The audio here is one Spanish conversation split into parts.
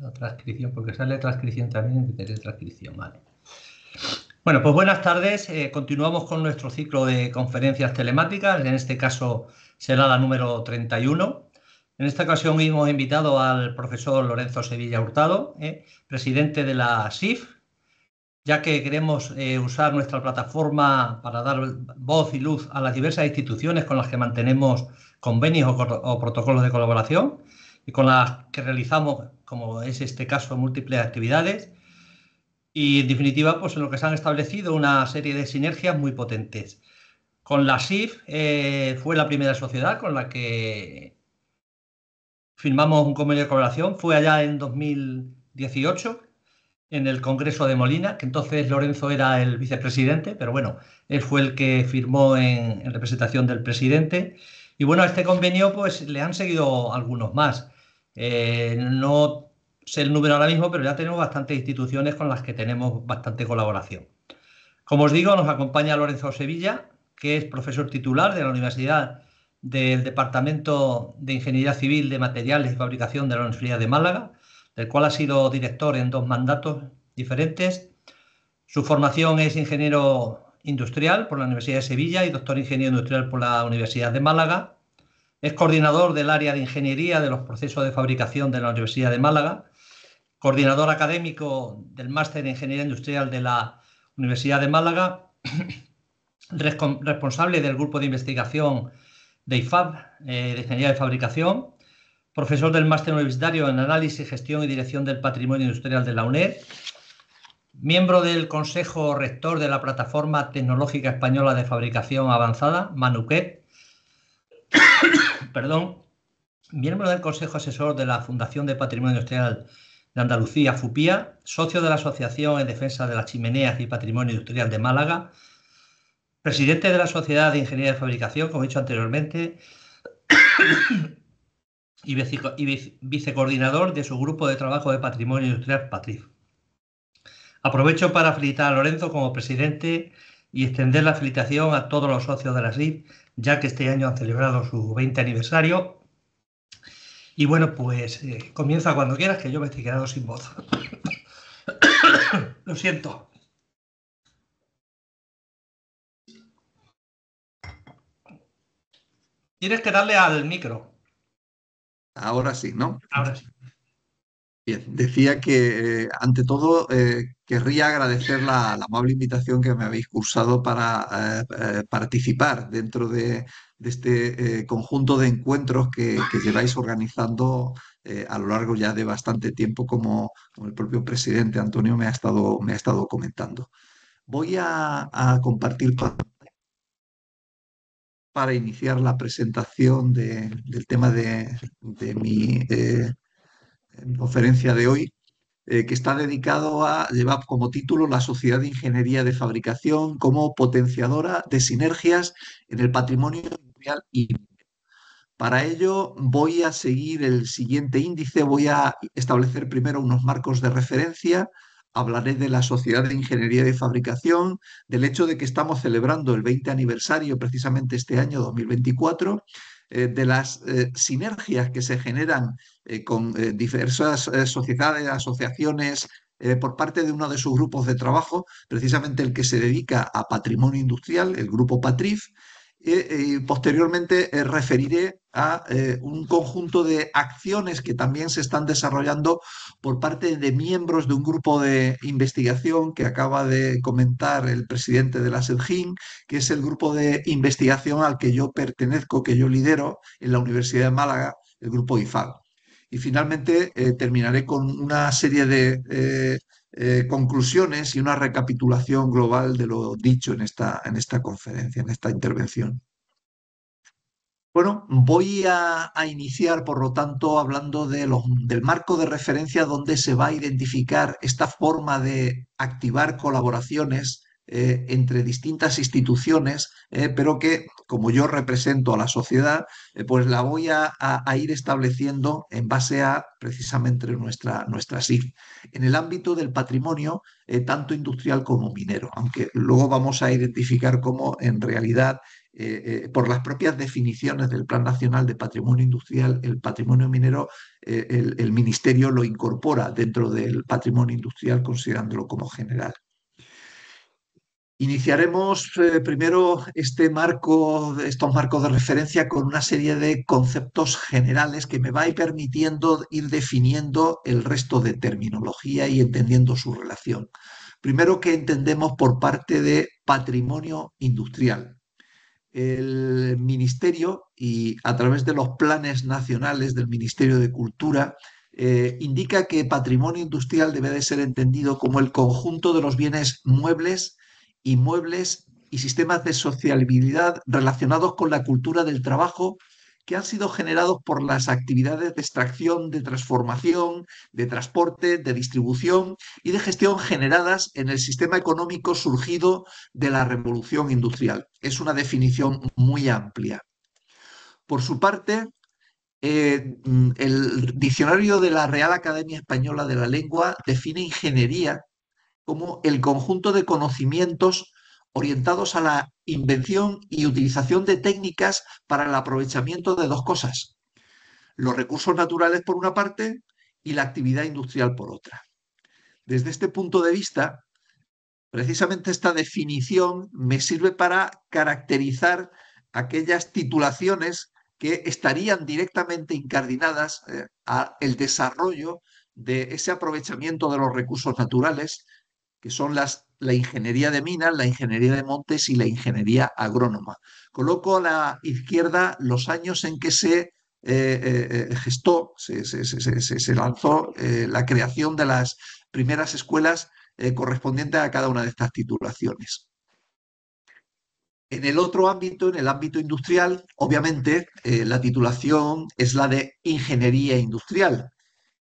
La transcripción, porque sale transcripción también, ...de transcripción, vale. Bueno, pues buenas tardes. Eh, continuamos con nuestro ciclo de conferencias telemáticas. En este caso será la número 31. En esta ocasión hemos invitado al profesor Lorenzo Sevilla Hurtado, eh, presidente de la SIF, ya que queremos eh, usar nuestra plataforma para dar voz y luz a las diversas instituciones con las que mantenemos convenios o protocolos de colaboración y con las que realizamos como es este caso, múltiples actividades. Y en definitiva, pues en lo que se han establecido una serie de sinergias muy potentes. Con la SIF eh, fue la primera sociedad con la que firmamos un convenio de colaboración. Fue allá en 2018, en el Congreso de Molina, que entonces Lorenzo era el vicepresidente, pero bueno, él fue el que firmó en, representación del presidente. Y bueno, a este convenio pues le han seguido algunos más. Eh, no sé el número ahora mismo, pero ya tenemos bastantes instituciones con las que tenemos bastante colaboración. Como os digo, nos acompaña Lorenzo Sevilla, que es profesor titular de la Universidad del Departamento de Ingeniería Civil de Materiales y Fabricación de la Universidad de Málaga, del cual ha sido director en dos mandatos diferentes. Su formación es ingeniero industrial por la Universidad de Sevilla y doctor en ingeniería industrial por la Universidad de Málaga. Es coordinador del área de ingeniería de los procesos de fabricación de la Universidad de Málaga, coordinador académico del máster en ingeniería industrial de la Universidad de Málaga, responsable del grupo de investigación de IFAB, eh, de ingeniería de fabricación, profesor del máster universitario en análisis, gestión y dirección del patrimonio industrial de la UNED, miembro del Consejo Rector de la Plataforma Tecnológica Española de Fabricación Avanzada, MANUQUET, perdón, miembro del Consejo Asesor de la Fundación de Patrimonio Industrial de Andalucía, FUPIA, socio de la Asociación en Defensa de las Chimeneas y Patrimonio Industrial de Málaga, presidente de la Sociedad de Ingeniería de Fabricación, como he dicho anteriormente, y, vicecoordinador de su grupo de trabajo de patrimonio industrial, PATRIF. Aprovecho para felicitar a Lorenzo como presidente y extender la felicitación a todos los socios de la SID, ya que este año han celebrado su 20 aniversario. Y bueno, pues eh, comienza cuando quieras, que yo me estoy quedando sin voz. Lo siento. Tienes que darle al micro. Ahora sí, ¿no? Ahora sí. Bien, decía que eh, ante todo eh, querría agradecer la, amable invitación que me habéis cursado para eh, participar dentro de, este conjunto de encuentros que, lleváis organizando a lo largo ya de bastante tiempo, como, el propio presidente Antonio me ha estado, me ha estado comentando. Voy a, compartir para iniciar la presentación del tema de mi en conferencia de hoy, eh, que está dedicado a, llevar como título La Sociedad de Ingeniería de Fabricación como potenciadora de sinergias en el patrimonio mundial. y para ello voy a seguir el siguiente índice, voy a establecer primero unos marcos de referencia, hablaré de la Sociedad de Ingeniería de Fabricación, del hecho de que estamos celebrando el 20 aniversario precisamente este año 2024, eh, de las eh, sinergias que se generan eh, con eh, diversas eh, sociedades, asociaciones, por parte de uno de sus grupos de trabajo, precisamente el que se dedica a patrimonio industrial, el grupo PATRIF, y posteriormente referiré a un conjunto de acciones que también se están desarrollando por parte de miembros de un grupo de investigación que acaba de comentar el presidente de la SEDGIN, que es el grupo de investigación al que yo pertenezco, que yo lidero en la Universidad de Málaga, el grupo Ifal. Y finalmente eh, terminaré con una serie de eh, eh, conclusiones y una recapitulación global de lo dicho en esta, en esta conferencia, en esta intervención. Bueno, voy a, iniciar, por lo tanto, hablando del marco de referencia donde se va a identificar esta forma de activar colaboraciones eh, entre distintas instituciones, eh, pero que como yo represento a la sociedad, eh, pues la voy a, ir estableciendo en base a precisamente nuestra, nuestra SIF, en el ámbito del patrimonio, tanto industrial como minero, aunque luego vamos a identificar cómo en realidad por las propias definiciones del Plan Nacional de Patrimonio Industrial, el patrimonio minero, el, Ministerio lo incorpora dentro del patrimonio industrial considerándolo como general. Iniciaremos eh, primero este marco, estos marcos de referencia con una serie de conceptos generales que me va a ir permitiendo ir definiendo el resto de terminología y entendiendo su relación. Primero, que entendemos por parte de patrimonio industrial? El Ministerio, y a través de los planes nacionales del Ministerio de Cultura, eh, indica que patrimonio industrial debe de ser entendido como el conjunto de los bienes muebles inmuebles y sistemas de sociabilidad relacionados con la cultura del trabajo que han sido generados por las actividades de extracción, de transformación, de transporte, de distribución y de gestión generadas en el sistema económico surgido de la revolución industrial. Es una definición muy amplia. Por su parte, eh, el diccionario de la Real Academia Española de la Lengua define ingeniería como el conjunto de conocimientos orientados a la invención y utilización de técnicas para el aprovechamiento de dos cosas, los recursos naturales por una parte y la actividad industrial por otra. Desde este punto de vista, precisamente esta definición me sirve para caracterizar aquellas titulaciones que estarían directamente incardinadas eh, a al desarrollo de ese aprovechamiento de los recursos naturales, que son las, la ingeniería de minas, la ingeniería de montes y la ingeniería agrónoma. Coloco a la izquierda los años en que se eh, eh, eh, gestó, se, lanzó la creación de las primeras escuelas correspondientes a cada una de estas titulaciones. En el otro ámbito, en el ámbito industrial, obviamente la titulación es la de ingeniería industrial.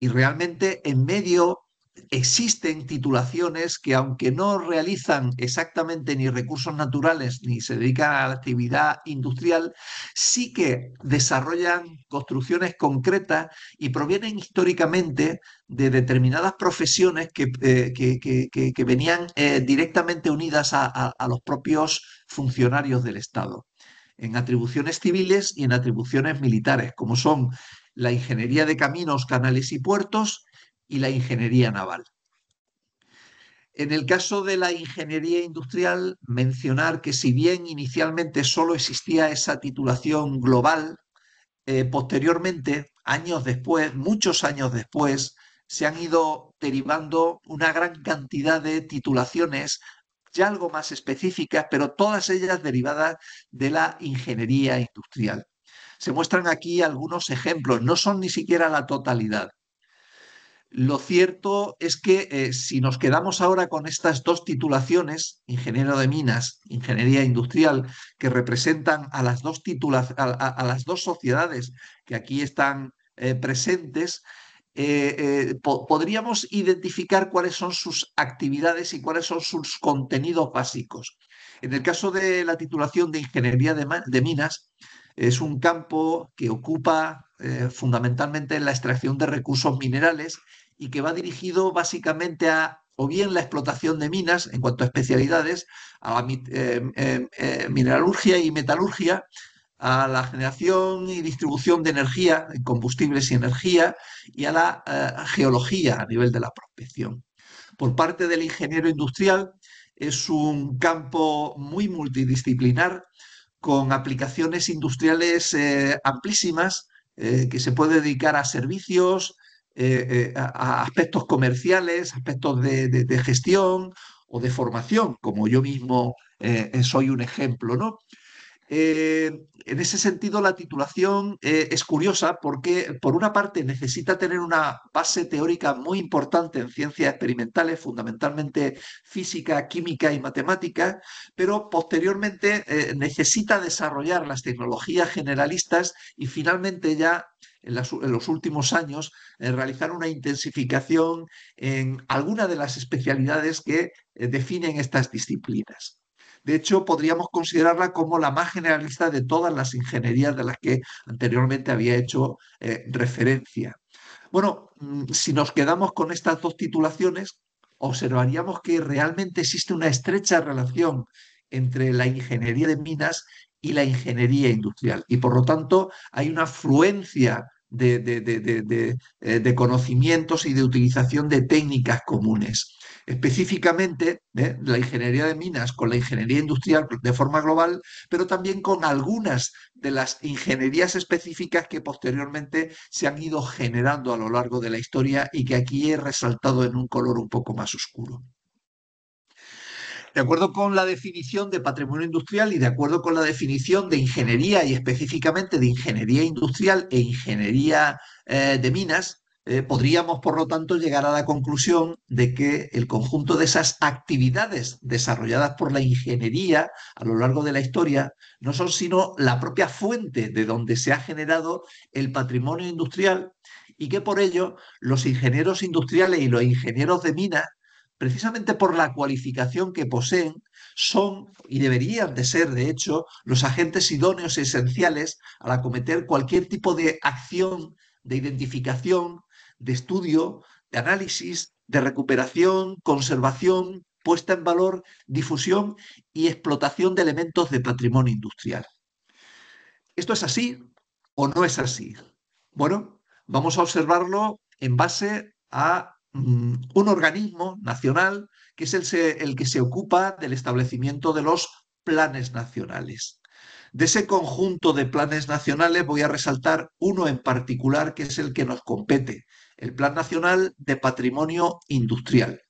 Y realmente en medio existen titulaciones que aunque no realizan exactamente ni recursos naturales ni se dedican a la actividad industrial, sí que desarrollan construcciones concretas y provienen históricamente de determinadas profesiones que, eh, que, venían eh, directamente unidas a los propios funcionarios del Estado, en atribuciones civiles y en atribuciones militares, como son la ingeniería de caminos, canales y puertos, y la ingeniería naval. En el caso de la ingeniería industrial, mencionar que si bien inicialmente solo existía esa titulación global, eh, posteriormente, años después, muchos años después, se han ido derivando una gran cantidad de titulaciones ya algo más específicas, pero todas ellas derivadas de la ingeniería industrial. Se muestran aquí algunos ejemplos, no son ni siquiera la totalidad. Lo cierto es que eh, si nos quedamos ahora con estas dos titulaciones, ingeniero de minas, ingeniería industrial, que representan a las dos, a, las dos sociedades que aquí están eh, presentes, eh, podríamos identificar cuáles son sus actividades y cuáles son sus contenidos básicos. En el caso de la titulación de ingeniería de, minas, es un campo que ocupa fundamentalmente la extracción de recursos minerales y que va dirigido básicamente a o bien la explotación de minas en cuanto a especialidades, a la eh, eh, eh, mineralurgia y metalurgia, a la generación y distribución de energía, combustibles y energía, y a la geología a nivel de la prospección. Por parte del ingeniero industrial, es un campo muy multidisciplinar con aplicaciones industriales amplísimas que se puede dedicar a servicios, eh, eh, a, aspectos comerciales, aspectos de, gestión o de formación, como yo mismo eh, soy un ejemplo, ¿no? en ese sentido, la titulación es curiosa porque, por una parte, necesita tener una base teórica muy importante en ciencias experimentales, fundamentalmente física, química y matemática, pero posteriormente necesita desarrollar las tecnologías generalistas y finalmente ya en, los últimos años eh, realizar una intensificación en alguna de las especialidades que eh, definen estas disciplinas. De hecho, podríamos considerarla como la más generalista de todas las ingenierías de las que anteriormente había hecho eh, referencia. Bueno, mm, si nos quedamos con estas dos titulaciones, observaríamos que realmente existe una estrecha relación entre la ingeniería de minas y la ingeniería industrial. Y por lo tanto hay una afluencia de, eh, conocimientos y de utilización de técnicas comunes. Específicamente ¿eh? la ingeniería de minas con la ingeniería industrial de forma global, pero también con algunas de las ingenierías específicas que posteriormente se han ido generando a lo largo de la historia y que aquí he resaltado en un color un poco más oscuro de acuerdo con la definición de patrimonio industrial y de acuerdo con la definición de ingeniería y específicamente de ingeniería industrial e ingeniería eh, de minas, eh, podríamos, por lo tanto, llegar a la conclusión de que el conjunto de esas actividades desarrolladas por la ingeniería a lo largo de la historia no son sino la propia fuente de donde se ha generado el patrimonio industrial y que por ello los ingenieros industriales y los ingenieros de minas precisamente por la cualificación que poseen, son y deberían de ser, de hecho, los agentes idóneos esenciales al acometer cualquier tipo de acción de identificación, de estudio, de análisis, de recuperación, conservación, puesta en valor, difusión y explotación de elementos de patrimonio industrial. ¿Esto es así o no es así? Bueno, vamos a observarlo en base a Mm, un organismo nacional que es el, que se ocupa del establecimiento de los planes nacionales. De ese conjunto de planes nacionales voy a resaltar uno en particular que es el que nos compete, el Plan Nacional de Patrimonio Industrial.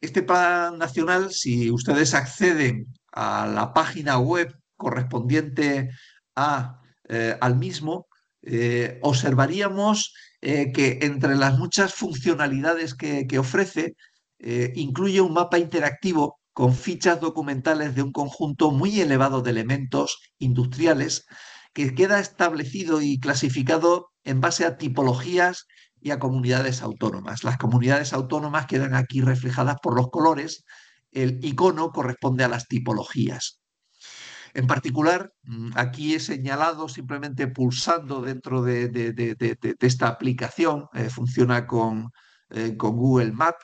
Este plan nacional, si ustedes acceden a la página web correspondiente a, eh, al mismo, eh, observaríamos eh, que entre las muchas funcionalidades que, ofrece, eh, incluye un mapa interactivo con fichas documentales de un conjunto muy elevado de elementos industriales que queda establecido y clasificado en base a tipologías y a comunidades autónomas. Las comunidades autónomas quedan aquí reflejadas por los colores, el icono corresponde a las tipologías. En particular, mm, aquí he señalado simplemente pulsando dentro de, esta aplicación, eh, funciona eh, con, Google Map,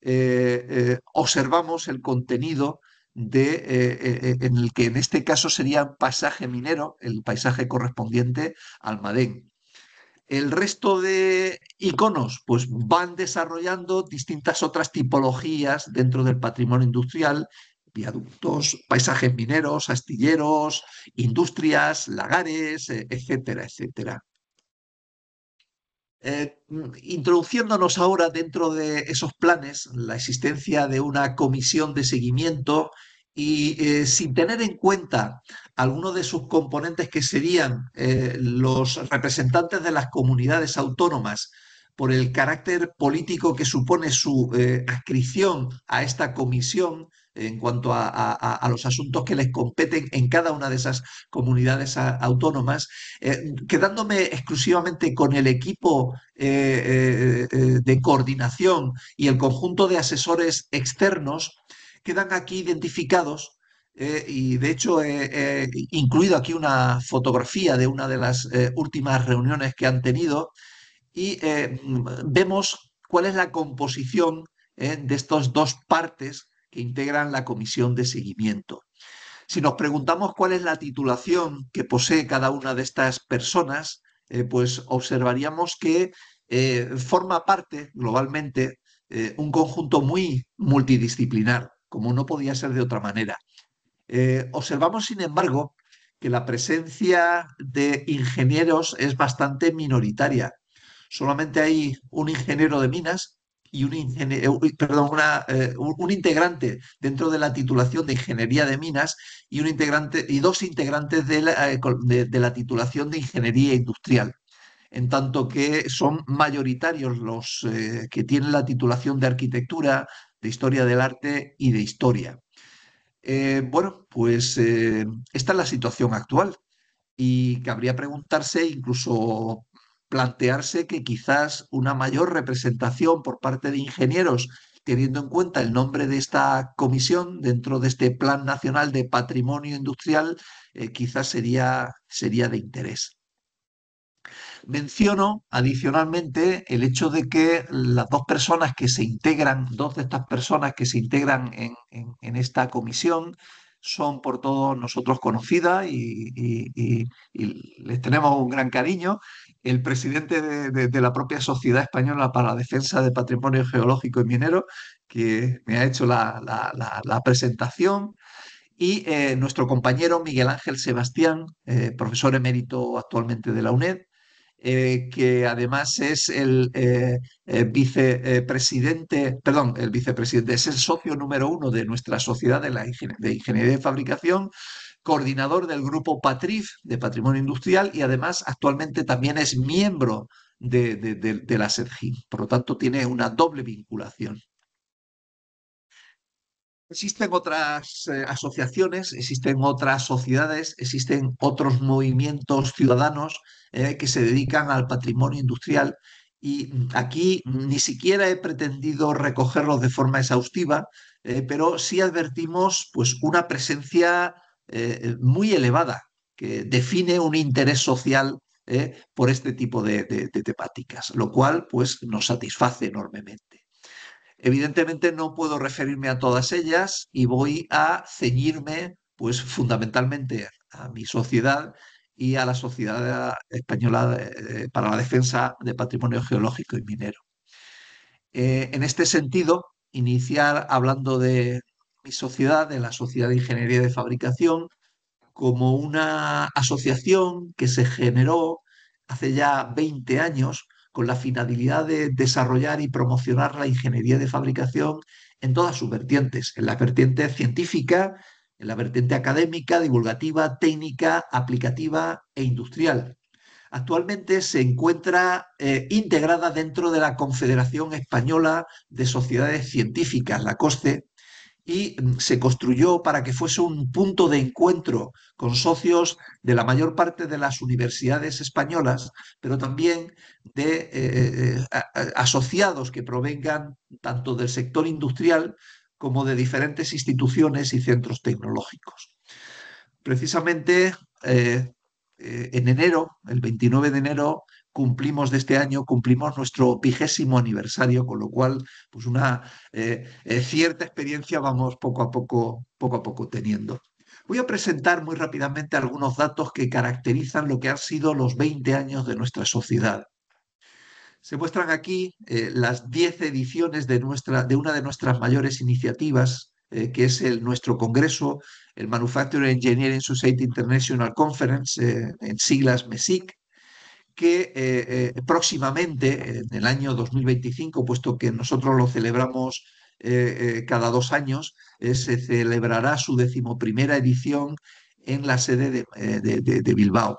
eh, observamos el contenido en el que en este caso sería pasaje minero, el paisaje correspondiente al Madén. El resto de iconos pues, van desarrollando distintas otras tipologías dentro del patrimonio industrial viaductos, paisajes mineros, astilleros, industrias, lagares, eh, etcétera, etcétera. Eh, mm, introduciéndonos ahora dentro de esos planes, la existencia de una comisión de seguimiento y eh, sin tener en cuenta algunos de sus componentes que serían los representantes de las comunidades autónomas por el carácter político que supone su adscripción a esta comisión, en cuanto a, los asuntos que les competen en cada una de esas comunidades autónomas, eh, quedándome exclusivamente con el equipo eh, eh, de coordinación y el conjunto de asesores externos, quedan aquí identificados y de hecho he incluido aquí una fotografía de una de las últimas reuniones que han tenido y vemos cuál es la composición de estas dos partes que integran la comisión de seguimiento. Si nos preguntamos cuál es la titulación que posee cada una de estas personas, eh, pues observaríamos que eh, forma parte globalmente eh, un conjunto muy multidisciplinar, como no podía ser de otra manera. observamos, sin embargo, que la presencia de ingenieros es bastante minoritaria. Solamente hay un ingeniero de minas y un, eh, perdón, eh, un integrante dentro de la titulación de Ingeniería de Minas y, un integrante, y dos integrantes de la, eh, titulación de Ingeniería Industrial en tanto que son mayoritarios los que tienen la titulación de arquitectura, de historia del arte y de historia. bueno, pues esta es la situación actual y cabría preguntarse incluso plantearse que quizás una mayor representación por parte de ingenieros, teniendo en cuenta el nombre de esta comisión dentro de este Plan Nacional de Patrimonio Industrial, eh, quizás sería, sería de interés. Menciono adicionalmente el hecho de que las dos personas que se integran, dos de estas personas que se integran en, esta comisión, son por todos nosotros conocidas y, les tenemos un gran cariño el presidente de, la propia Sociedad Española para la Defensa del Patrimonio Geológico y Minero, que me ha hecho la, presentación, y eh, nuestro compañero Miguel Ángel Sebastián, eh, profesor emérito actualmente de la UNED, eh, que además es el vicepresidente, perdón, el vicepresidente, es el socio número uno de nuestra sociedad de, de ingeniería y fabricación, coordinador del grupo PATRIF de Patrimonio Industrial y además actualmente también es miembro de, la SEDGIN. Por lo tanto, tiene una doble vinculación. Existen otras eh, asociaciones, existen otras sociedades, existen otros movimientos ciudadanos eh, que se dedican al patrimonio industrial y aquí ni siquiera he pretendido recogerlos de forma exhaustiva, eh, pero sí advertimos pues, una presencia eh, eh, muy elevada que define un interés social eh, por este tipo de, temáticas, lo cual pues, nos satisface enormemente. Evidentemente no puedo referirme a todas ellas y voy a ceñirme pues, fundamentalmente a mi sociedad y a la Sociedad Española para la Defensa de Patrimonio Geológico y Minero. en este sentido, iniciar hablando de, mi sociedad, de la Sociedad de Ingeniería de Fabricación, como una asociación que se generó hace ya 20 años con la finalidad de desarrollar y promocionar la ingeniería de fabricación en todas sus vertientes, en la vertiente científica, en la vertiente académica, divulgativa, técnica, aplicativa e industrial. Actualmente se encuentra eh, integrada dentro de la Confederación Española de Sociedades Científicas, la COSCE, y se construyó para que fuese un punto de encuentro con socios de la mayor parte de las universidades españolas, pero también de eh, eh, eh, asociados que provengan tanto del sector industrial como de diferentes instituciones y centros tecnológicos. Precisamente en enero, el 29 de enero, cumplimos de este año, cumplimos nuestro vigésimo aniversario, con lo cual, pues una eh, eh, cierta experiencia vamos poco a poco, poco a poco teniendo. Voy a presentar muy rápidamente algunos datos que caracterizan lo que han sido los 20 años de nuestra sociedad. Se muestran aquí eh, las 10 ediciones de, nuestra, de una de nuestras mayores iniciativas, que es el, nuestro congreso, el Manufacturing Engineering Society International Conference, en siglas MESIC, que eh, eh, próximamente, en el año 2025, puesto que nosotros lo celebramos eh, cada dos años, se celebrará su decimoprimera edición en la sede de, Bilbao.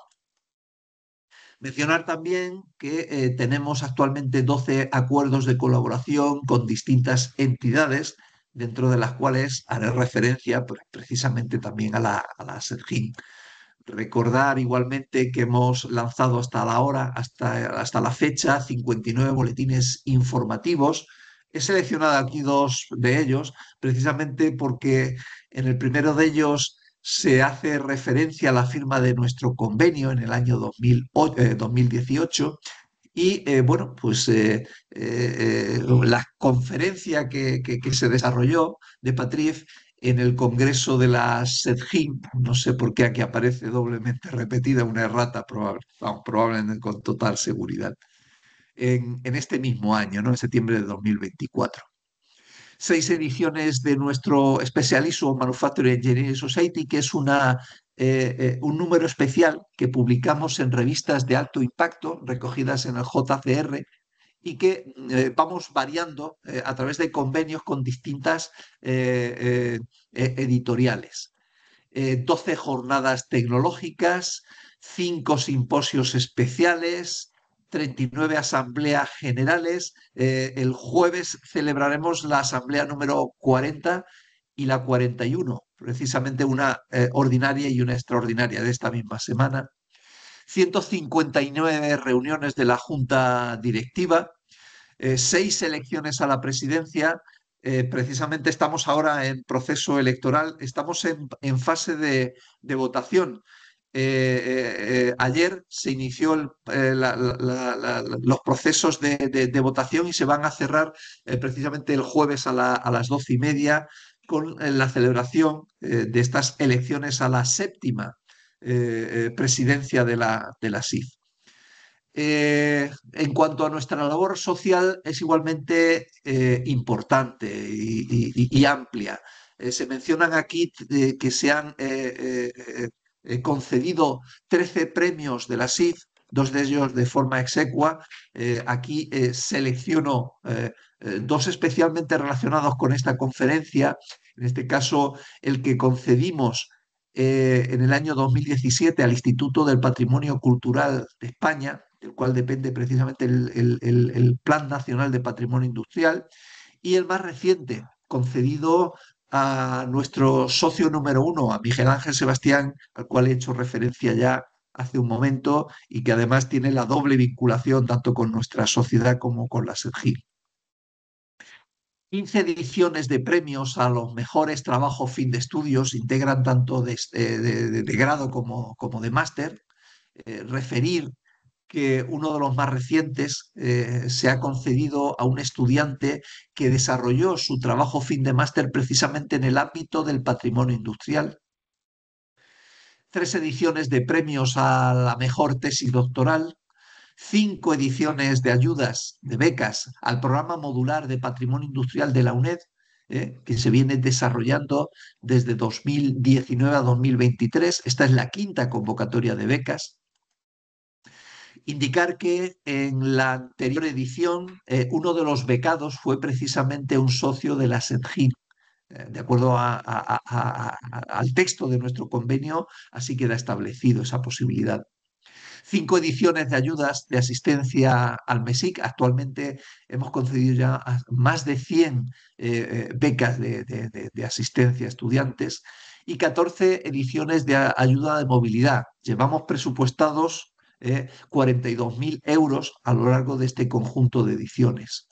Mencionar también que tenemos actualmente 12 acuerdos de colaboración con distintas entidades, dentro de las cuales haré referencia pues, precisamente también a la, a la SERGIN. Recordar igualmente que hemos lanzado hasta la hora, hasta, hasta la fecha, 59 boletines informativos. He seleccionado aquí dos de ellos, precisamente porque en el primero de ellos se hace referencia a la firma de nuestro convenio en el año 2018 eh, y eh, bueno, pues eh, la conferencia que, se desarrolló de Patrif en el Congreso de la SEDGIM, no sé por qué aquí aparece doblemente repetida una errata, probable, probablemente con total seguridad, en, este mismo año, en septiembre de 2024. Seis ediciones de nuestro especialismo Manufacturing Engineering Society, que es una, eh, eh, un número especial que publicamos en revistas de alto impacto recogidas en el JCR, y que eh, vamos variando eh, a través de convenios con distintas eh, e-, editoriales. 12 jornadas tecnológicas, 5 simposios especiales, 39 asambleas generales. el jueves celebraremos la asamblea número 40 y la 41, precisamente una ordinaria y una extraordinaria de esta misma semana. 159 reuniones de la Junta Directiva, eh, seis elecciones a la presidencia. Eh, precisamente estamos ahora en proceso electoral, estamos en, fase de, votación. Eh, ayer se inició los procesos de, votación y se van a cerrar precisamente el jueves a, a las doce y media con la celebración de estas elecciones a la séptima eh, eh, presidencia de la, de SIF. Eh, en cuanto a nuestra labor social, es igualmente importante y, amplia. se mencionan aquí que se han concedido 13 premios de la SIF, dos de ellos de forma execua. aquí selecciono dos especialmente relacionados con esta conferencia, en este caso el que concedimos eh, en el año 2017 al Instituto del Patrimonio Cultural de España, del cual depende precisamente el, Plan Nacional de Patrimonio Industrial, y el más reciente, concedido a nuestro socio número uno, a Miguel Ángel Sebastián, al cual he hecho referencia ya hace un momento y que además tiene la doble vinculación tanto con nuestra sociedad como con la SERGIL. 15 ediciones de premios a los mejores trabajos fin de estudios, integran tanto de, este, grado como, de máster. Eh, referir que uno de los más recientes eh, se ha concedido a un estudiante que desarrolló su trabajo fin de máster precisamente en el ámbito del patrimonio industrial. Tres ediciones de premios a la mejor tesis doctoral, cinco ediciones de ayudas, de becas al programa modular de patrimonio industrial de la UNED, ¿eh? que se viene desarrollando desde 2019 a 2023. Esta es la quinta convocatoria de becas. Indicar que en la anterior edición eh, uno de los becados fue precisamente un socio de la SENGIN, eh, de acuerdo al texto de nuestro convenio, así queda establecido esa posibilidad cinco ediciones de ayudas de asistencia al MESIC. Actualmente hemos concedido ya más de 100 eh, eh, becas de, asistencia a estudiantes y 14 ediciones de ayuda de movilidad. Llevamos presupuestados 42.000 eh, euros a lo largo de este conjunto de ediciones.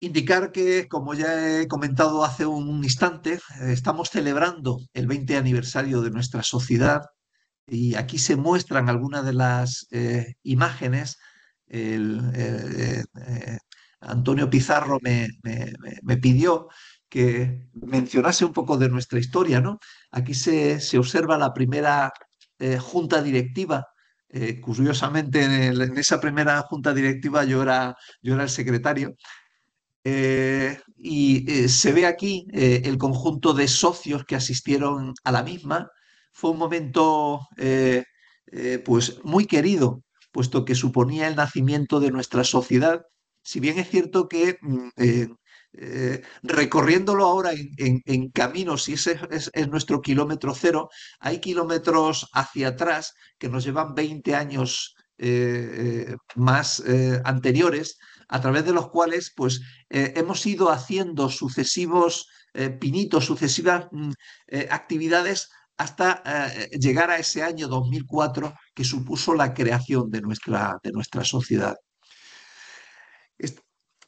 Indicar que, como ya he comentado hace un instante, estamos celebrando el 20 aniversario de nuestra sociedad y aquí se muestran algunas de las eh, imágenes. Eh, eh, Antonio Pizarro me, pidió que mencionase un poco de nuestra historia. Aquí se, observa la primera junta directiva. curiosamente, en, esa primera junta directiva yo era, yo era el secretario. y se ve aquí el conjunto de socios que asistieron a la misma, fue un momento eh, eh, pues muy querido, puesto que suponía el nacimiento de nuestra sociedad. Si bien es cierto que mm, eh, recorriéndolo ahora en, caminos, si ese es, es, nuestro kilómetro cero, hay kilómetros hacia atrás que nos llevan 20 años más anteriores, a través de los cuales pues, hemos ido haciendo sucesivos pinitos, sucesivas mm, actividades hasta eh, llegar a ese año 2004 que supuso la creación de nuestra, de nuestra sociedad.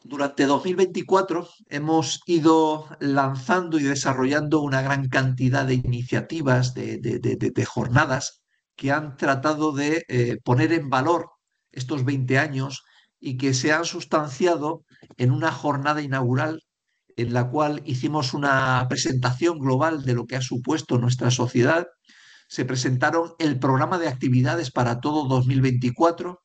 Durante 2024 hemos ido lanzando y desarrollando una gran cantidad de iniciativas, de, jornadas que han tratado de eh, poner en valor estos 20 años y que se han sustanciado en una jornada inaugural en la cual hicimos una presentación global de lo que ha supuesto nuestra sociedad. Se presentaron el programa de actividades para todo 2024.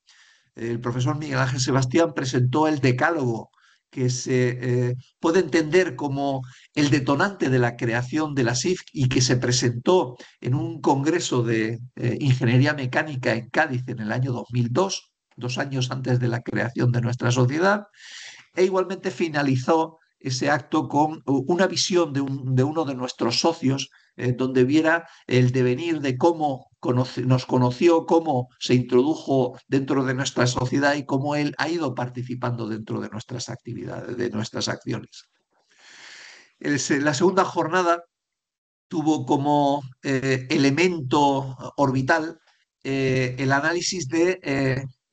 El profesor Miguel Ángel Sebastián presentó el decálogo que se eh, puede entender como el detonante de la creación de la SIF y que se presentó en un congreso de eh, ingeniería mecánica en Cádiz en el año 2002, dos años antes de la creación de nuestra sociedad, e igualmente finalizó ese acto con una visión de, uno de nuestros socios, eh, donde viera el devenir de cómo nos conoció, cómo se introdujo dentro de nuestra sociedad y cómo él ha ido participando dentro de nuestras actividades, de nuestras acciones. la segunda jornada tuvo como eh, elemento orbital eh, el análisis de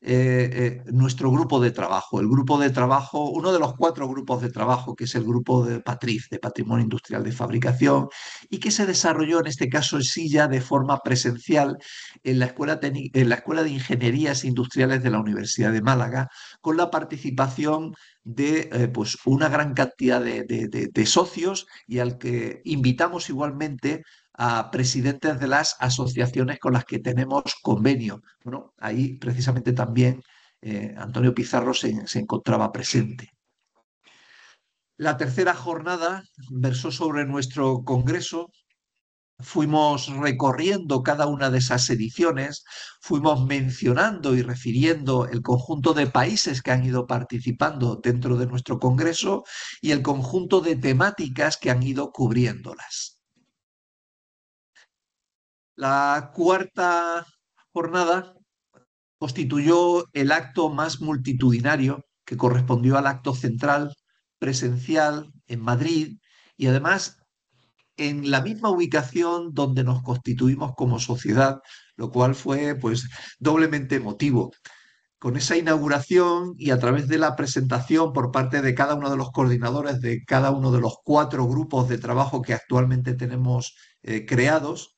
eh, eh, nuestro grupo de trabajo, el grupo de trabajo, uno de los cuatro grupos de trabajo, que es el grupo de Patriz, de Patrimonio Industrial de Fabricación, y que se desarrolló en este caso en Silla de forma presencial en la Escuela, en la Escuela de Ingenierías Industriales de la Universidad de Málaga, con la participación de eh, pues una gran cantidad de socios y al que invitamos igualmente a presidentes de las asociaciones con las que tenemos convenio. Bueno, ahí precisamente también eh, Antonio Pizarro se, se encontraba presente. La tercera jornada versó sobre nuestro Congreso, fuimos recorriendo cada una de esas ediciones, fuimos mencionando y refiriendo el conjunto de países que han ido participando dentro de nuestro Congreso y el conjunto de temáticas que han ido cubriéndolas. La cuarta jornada constituyó el acto más multitudinario que correspondió al acto central presencial en Madrid y además en la misma ubicación donde nos constituimos como sociedad, lo cual fue pues doblemente emotivo. Con esa inauguración y a través de la presentación por parte de cada uno de los coordinadores de cada uno de los cuatro grupos de trabajo que actualmente tenemos eh, creados,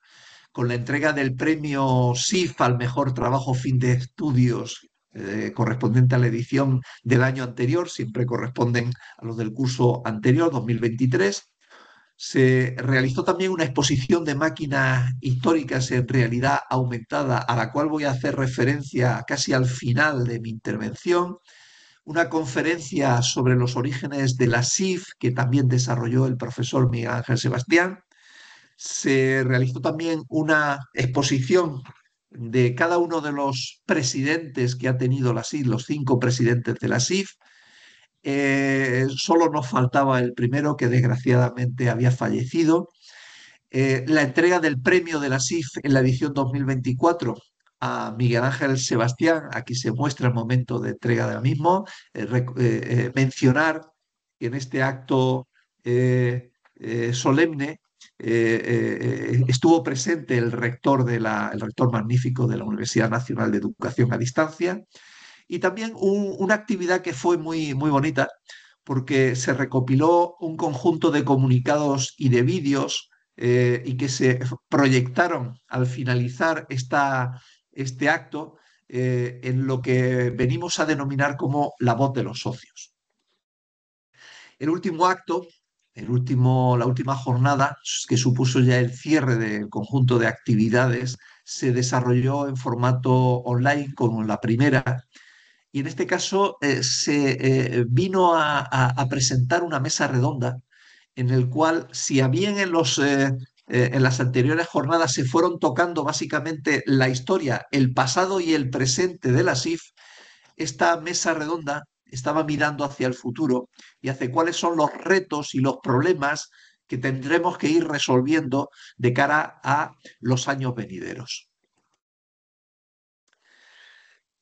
con la entrega del premio SIF al mejor trabajo fin de estudios eh, correspondiente a la edición del año anterior, siempre corresponden a los del curso anterior, 2023. Se realizó también una exposición de máquinas históricas en realidad aumentada, a la cual voy a hacer referencia casi al final de mi intervención. Una conferencia sobre los orígenes de la SIF que también desarrolló el profesor Miguel Ángel Sebastián se realizó también una exposición de cada uno de los presidentes que ha tenido la SIF, los cinco presidentes de la SIF. Eh, solo nos faltaba el primero que desgraciadamente había fallecido. Eh, la entrega del premio de la SIF en la edición 2024 a Miguel Ángel Sebastián, aquí se muestra el momento de entrega de la misma, mencionar que en este acto eh, solemne eh, eh, estuvo presente el rector, de la, el rector magnífico de la Universidad Nacional de Educación a Distancia y también una actividad que fue muy, muy bonita porque se recopiló un conjunto de comunicados y de vídeos eh, y que se proyectaron al finalizar esta, este acto en lo que venimos a denominar como la voz de los socios. El último acto último, la última jornada, que supuso ya el cierre del conjunto de actividades, se desarrolló en formato online con la primera. Y en este caso eh, se eh, vino a, presentar una mesa redonda en el cual, si habían en, los, eh, en las anteriores jornadas se fueron tocando básicamente la historia, el pasado y el presente de la SIF, esta mesa redonda estaba mirando hacia el futuro y hacia cuáles son los retos y los problemas que tendremos que ir resolviendo de cara a los años venideros.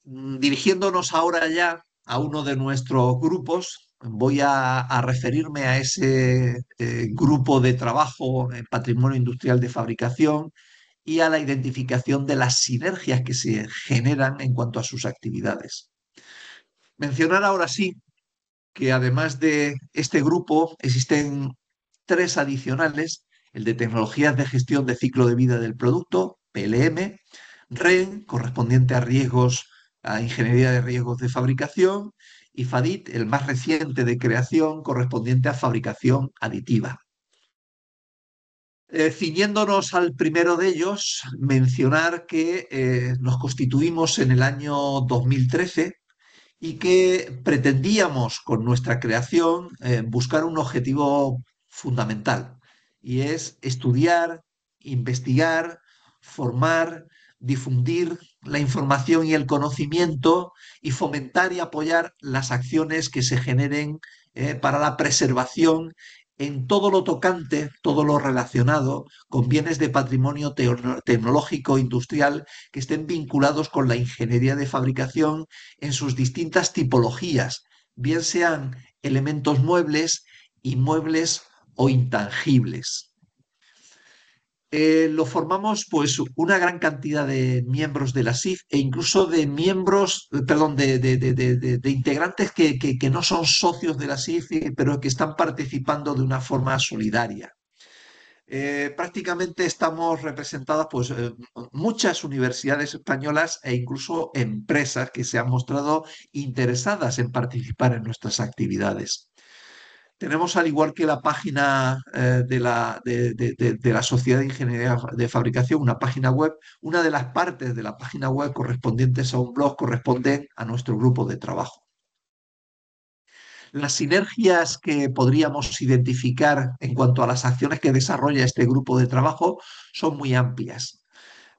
Mm, dirigiéndonos ahora ya a uno de nuestros grupos, voy a, referirme a ese eh, grupo de trabajo en patrimonio industrial de fabricación y a la identificación de las sinergias que se generan en cuanto a sus actividades. Mencionar ahora sí que además de este grupo existen tres adicionales, el de tecnologías de gestión de ciclo de vida del producto, PLM, REN, correspondiente a riesgos, a ingeniería de riesgos de fabricación, y FADIT, el más reciente de creación, correspondiente a fabricación aditiva. Eh, al primero de ellos, mencionar que eh, nos constituimos en el año 2013 y que pretendíamos con nuestra creación eh, buscar un objetivo fundamental y es estudiar, investigar, formar, difundir la información y el conocimiento y fomentar y apoyar las acciones que se generen eh, para la preservación en todo lo tocante, todo lo relacionado con bienes de patrimonio tecnológico industrial que estén vinculados con la ingeniería de fabricación en sus distintas tipologías, bien sean elementos muebles, inmuebles o intangibles. Eh, lo formamos pues, una gran cantidad de miembros de la SIF e incluso de miembros, perdón, de, integrantes que, no son socios de la SIF, pero que están participando de una forma solidaria. Eh, prácticamente estamos representadas pues, eh, muchas universidades españolas e incluso empresas que se han mostrado interesadas en participar en nuestras actividades tenemos al igual que la página eh, de, la, de, la Sociedad de Ingeniería de Fabricación, una página web, una de las partes de la página web correspondientes a un blog corresponde a nuestro grupo de trabajo. Las sinergias que podríamos identificar en cuanto a las acciones que desarrolla este grupo de trabajo son muy amplias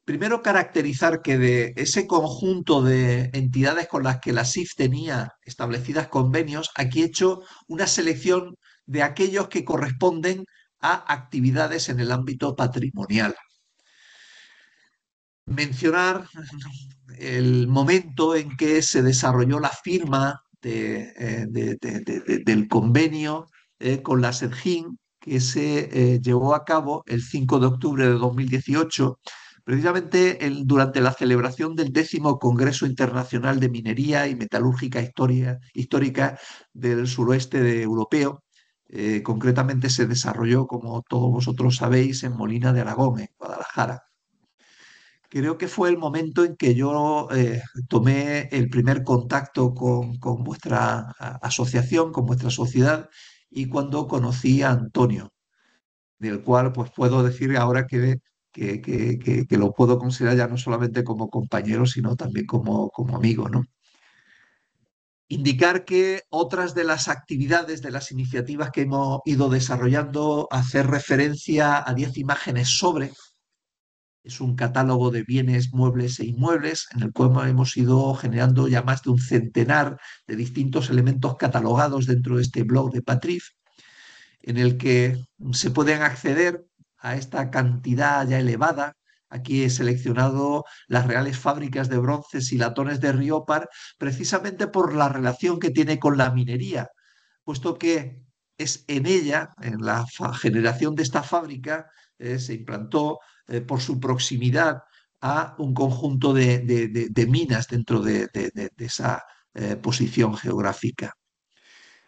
primero caracterizar que de ese conjunto de entidades con las que la SIF tenía establecidas convenios, aquí he hecho una selección de aquellos que corresponden a actividades en el ámbito patrimonial. Mencionar el momento en que se desarrolló la firma eh, del convenio eh, con la SERGIN, que se eh, llevó a cabo el 5 de octubre de 2018 Precisamente durante la celebración del décimo Congreso Internacional de Minería y Metalúrgica Histórica del Suroeste de Europeo, eh, concretamente se desarrolló, como todos vosotros sabéis, en Molina de Aragón, en Guadalajara. Creo que fue el momento en que yo eh, tomé el primer contacto con, con vuestra asociación, con vuestra sociedad, y cuando conocí a Antonio, del cual pues puedo decir ahora que que, lo puedo considerar ya no solamente como compañero, sino también como, amigo. Indicar que otras de las actividades, de las iniciativas que hemos ido desarrollando, hacer referencia a 10 imágenes sobre, es un catálogo de bienes muebles e inmuebles en el cual hemos ido generando ya más de un centenar de distintos elementos catalogados dentro de este blog de Patrif, en el que se pueden acceder a esta cantidad ya elevada. Aquí he seleccionado las reales fábricas de bronces y latones de Riopar, precisamente por la relación que tiene con la minería, puesto que es en ella, en la generación de esta fábrica, eh, se implantó eh, por su proximidad a un conjunto de, minas dentro de, esa eh, posición geográfica.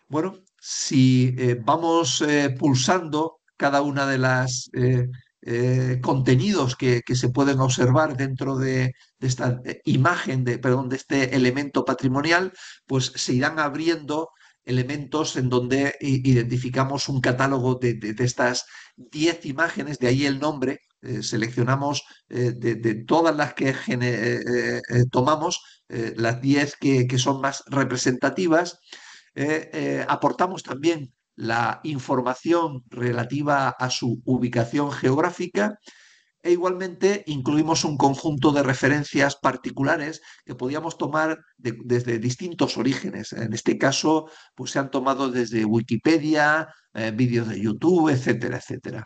Bueno, si vamos pulsando cada una de las eh, eh, contenidos que, se pueden observar dentro de, esta eh, imagen, de, perdón, de este elemento patrimonial, pues se irán abriendo elementos en donde identificamos un catálogo de, estas 10 imágenes, de ahí el nombre, seleccionamos de, todas las que tomamos, las 10 que, que, son más representativas. aportamos también la información relativa a su ubicación geográfica e igualmente incluimos un conjunto de referencias particulares que podíamos tomar desde distintos orígenes. En este caso, pues se han tomado desde Wikipedia, eh, vídeos de YouTube, etcétera, etcétera.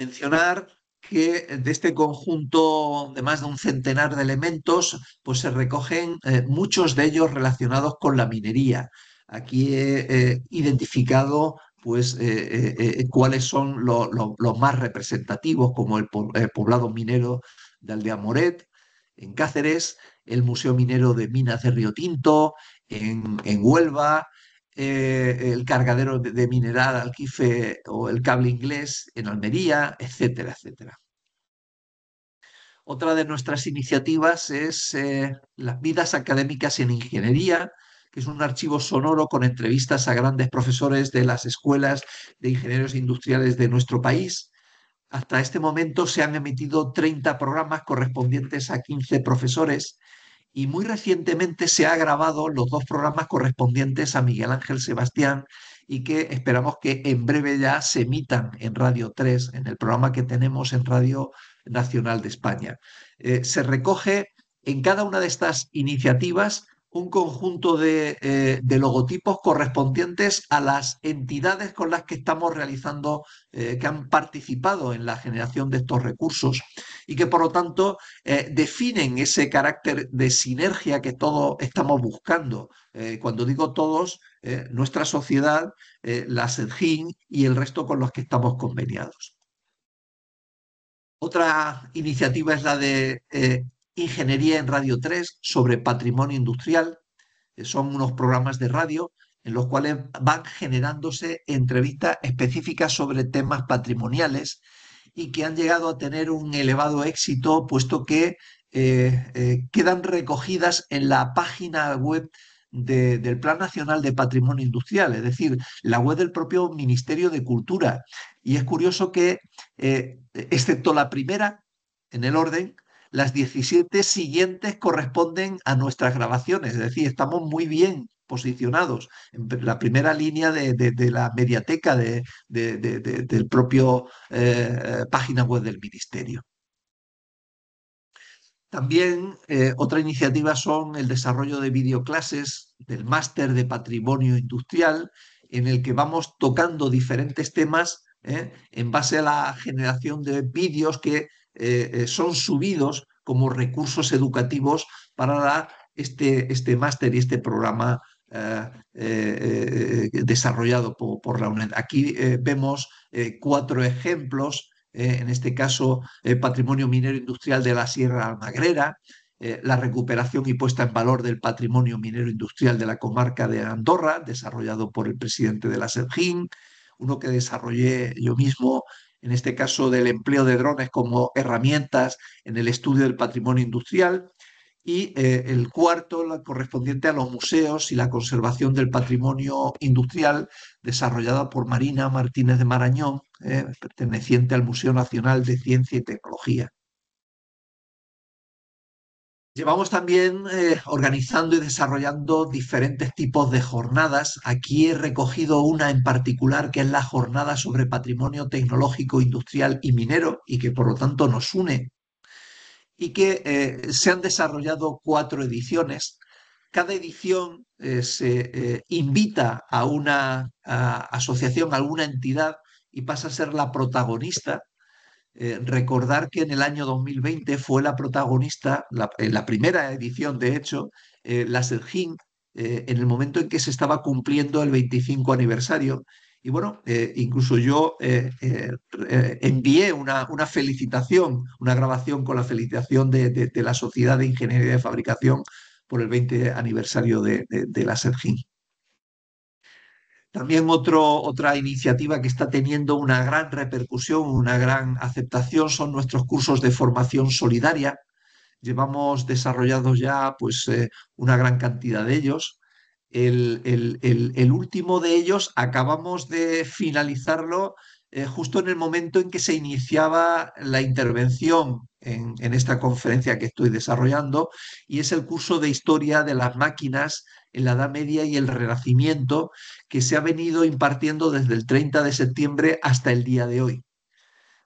Mencionar que de este conjunto de más de un centenar de elementos, pues se recogen eh, muchos de ellos relacionados con la minería. Aquí he identificado pues eh, eh, eh, cuáles son los, más representativos, como el, poblado minero de Aldea Moret, en Cáceres, el Museo Minero de Minas de Río Tinto, en, Huelva, el cargadero de, mineral Alquife o el cable inglés en Almería, etcétera, etcétera. Otra de nuestras iniciativas es las vidas académicas en ingeniería, que es un archivo sonoro con entrevistas a grandes profesores de las escuelas de ingenieros industriales de nuestro país. Hasta este momento se han emitido 30 programas correspondientes a 15 profesores y muy recientemente se ha grabado los dos programas correspondientes a Miguel Ángel Sebastián y que esperamos que en breve ya se emitan en Radio 3, en el programa que tenemos en Radio Nacional de España. Eh, se recoge en cada una de estas iniciativas un conjunto eh, de, logotipos correspondientes a las entidades con las que estamos realizando, eh, que han participado en la generación de estos recursos y que por lo tanto eh, definen ese carácter de sinergia que todos estamos buscando. cuando digo todos, nuestra sociedad, la SEDGIN y el resto con los que estamos conveniados. Otra iniciativa es la de Ingeniería en Radio 3 sobre patrimonio industrial. Son unos programas de radio en los cuales van generándose entrevistas específicas sobre temas patrimoniales y que han llegado a tener un elevado éxito, puesto que eh, eh, quedan recogidas en la página web del Plan Nacional de Patrimonio Industrial, es decir, la web del propio Ministerio de Cultura. Y es curioso que, eh, excepto la primera, en el orden, las 17 siguientes corresponden a nuestras grabaciones, es decir, estamos muy bien posicionados en la primera línea de, la mediateca del propio eh, página web del ministerio. También eh, otra iniciativa son el desarrollo de videoclases del máster de patrimonio industrial, en el que vamos tocando diferentes temas eh, en base a la generación de vídeos que eh, eh, son subidos como recursos educativos para este, este máster y este programa eh, desarrollado por, la UNED. Aquí vemos cuatro ejemplos, en este caso el Patrimonio Minero Industrial de la Sierra Almagrera, la recuperación y puesta en valor del patrimonio minero industrial de la comarca de Andorra, desarrollado por el presidente de la SERGIN, uno que desarrollé yo mismo en este caso del empleo de drones como herramientas en el estudio del patrimonio industrial, y eh, el cuarto, la correspondiente a los museos y la conservación del patrimonio industrial, desarrollada por Marina Martínez de Marañón, eh, perteneciente al Museo Nacional de Ciencia y Tecnología. Llevamos también eh, organizando y desarrollando diferentes tipos de jornadas. Aquí he recogido una en particular que es la jornada sobre patrimonio tecnológico, industrial y minero y que por lo tanto nos une y que eh, se han desarrollado cuatro ediciones. Cada edición eh, se invita a una asociación, a alguna entidad y pasa a ser la protagonista eh, recordar que en el año 2020 fue la protagonista, en eh, la primera edición de hecho, eh, la Sergin, en el momento en que se estaba cumpliendo el 25 aniversario. Y bueno, incluso yo envié una, una, felicitación, una grabación con la felicitación de, la Sociedad de Ingeniería de Fabricación por el 20 aniversario de, de la Sergin. También otra iniciativa que está teniendo una gran repercusión, una gran aceptación son nuestros cursos de formación solidaria. Llevamos desarrollados ya pues, eh, una gran cantidad de ellos. El, último de ellos acabamos de finalizarlo eh, justo en el momento en que se iniciaba la intervención en, en, esta conferencia que estoy desarrollando y es el curso de historia de las máquinas en la Edad Media y el Renacimiento que se ha venido impartiendo desde el 30 de septiembre hasta el día de hoy.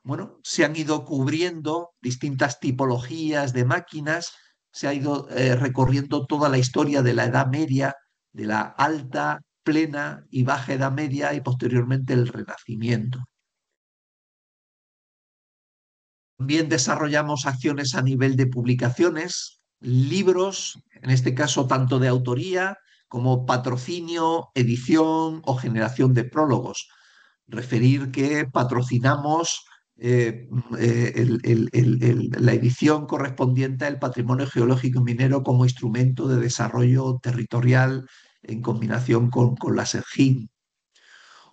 Bueno, se han ido cubriendo distintas tipologías de máquinas, se ha ido eh, recorriendo toda la historia de la Edad Media, de la Alta, Plena y Baja Edad Media y posteriormente el Renacimiento. También desarrollamos acciones a nivel de publicaciones, libros, en este caso tanto de autoría como patrocinio, edición o generación de prólogos. Referir que patrocinamos eh, eh, la edición correspondiente al patrimonio geológico minero como instrumento de desarrollo territorial en combinación con, con la SERGIN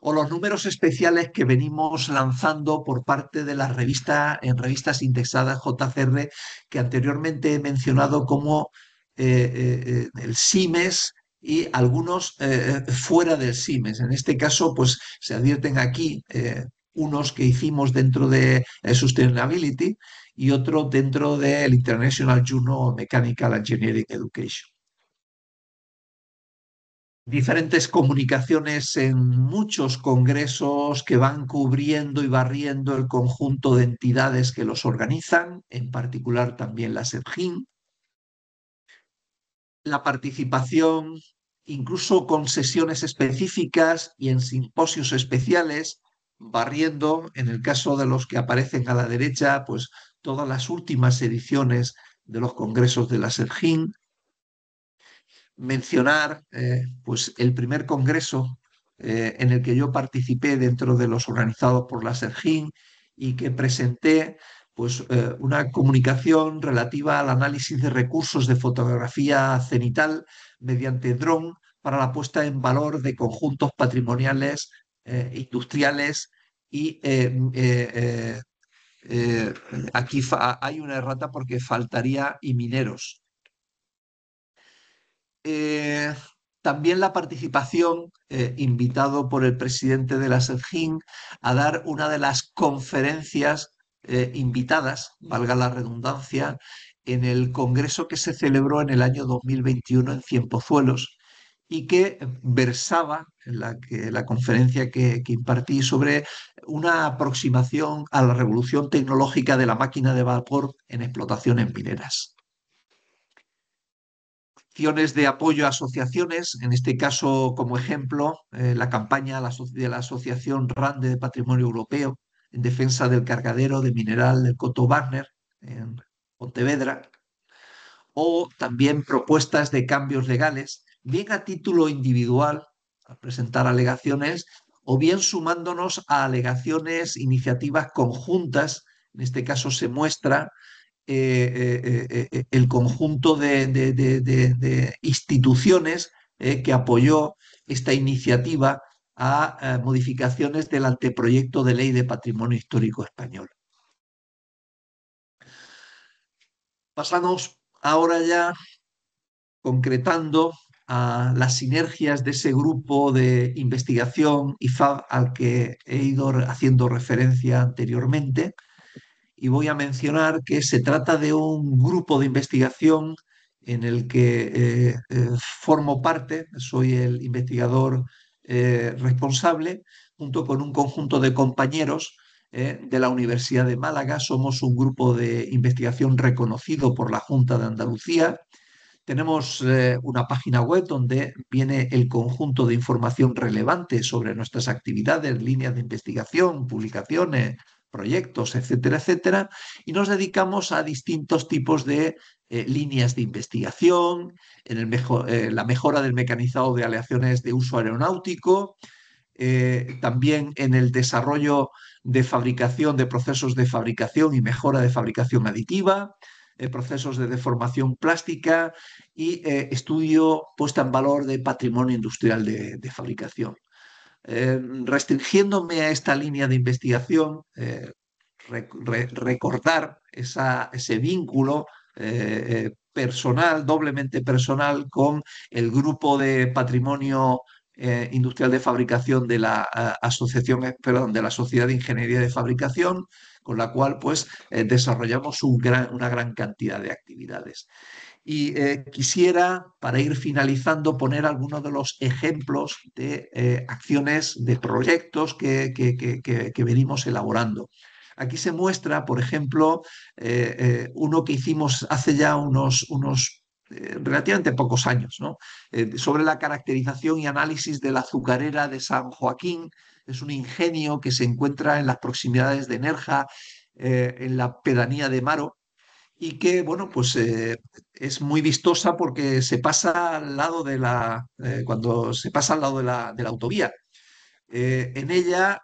o los números especiales que venimos lanzando por parte de la revista en revistas indexadas JCR que anteriormente he mencionado como eh, eh, eh, el Simes y algunos fuera del Simes En este caso, pues se advierten aquí unos que hicimos dentro de Sustainability y otro dentro del International Journal of Mechanical Engineering Education diferentes comunicaciones en muchos congresos que van cubriendo y barriendo el conjunto de entidades que los organizan, en particular también la SEDGIN. La participación incluso con sesiones específicas y en simposios especiales, barriendo, en el caso de los que aparecen a la derecha, pues todas las últimas ediciones de los congresos de la SEDGIN mencionar eh, pues el primer congreso eh, en el que yo participé dentro de los organizados por la SERGIN y que presenté pues, eh, una comunicación relativa al análisis de recursos de fotografía cenital mediante dron para la puesta en valor de conjuntos patrimoniales, industriales y aquí hay una errata porque faltaría y mineros. Eh, también la participación, eh, invitado por el presidente de la SEDGIN, a dar una de las conferencias eh, invitadas, valga la redundancia, en el congreso que se celebró en el año 2021 en Cienpozuelos y que versaba, en la, la conferencia que, que impartí, sobre una aproximación a la revolución tecnológica de la máquina de vapor en explotación en mineras de apoyo a asociaciones, en este caso como ejemplo eh, la campaña de la Asociación RANDE de Patrimonio Europeo en defensa del cargadero de mineral del Coto Wagner en Pontevedra, o también propuestas de cambios legales, bien a título individual, al presentar alegaciones, o bien sumándonos a alegaciones, iniciativas conjuntas, en este caso se muestra eh, eh, eh, el conjunto de, instituciones que apoyó esta iniciativa a, modificaciones del anteproyecto de ley de patrimonio histórico español. Pasamos ahora ya concretando a las sinergias de ese grupo de investigación IFAB al que he ido haciendo referencia anteriormente, y voy a mencionar que se trata de un grupo de investigación en el que eh, eh, formo parte, soy el investigador eh, responsable, junto con un conjunto de compañeros de la Universidad de Málaga. Somos un grupo de investigación reconocido por la Junta de Andalucía. Tenemos una página web donde viene el conjunto de información relevante sobre nuestras actividades, líneas de investigación, publicaciones, proyectos, etcétera, etcétera, y nos dedicamos a distintos tipos de eh, líneas de investigación, en mejor, eh, la mejora del mecanizado de aleaciones de uso aeronáutico, eh, también en el desarrollo de fabricación, de procesos de fabricación y mejora de fabricación aditiva, procesos de deformación plástica y estudio puesta en valor de patrimonio industrial de fabricación. Eh, restringiéndome a esta línea de investigación, eh, recordar ese vínculo eh, personal, doblemente personal, con el grupo de patrimonio industrial de fabricación de la asociación, de la Sociedad de Ingeniería de Fabricación, con la cual pues desarrollamos una gran cantidad de actividades. Y eh, quisiera, para ir finalizando, poner algunos de los ejemplos de eh, acciones, de proyectos que, venimos elaborando. Aquí se muestra, por ejemplo, eh, uno que hicimos hace ya unos, unos relativamente pocos años, sobre la caracterización y análisis de la azucarera de San Joaquín. Es un ingenio que se encuentra en las proximidades de Nerja, en la pedanía de Maro, y que, bueno, pues eh, es muy vistosa porque se pasa al lado de la, eh, cuando se pasa al lado de la, autovía. Eh, en ella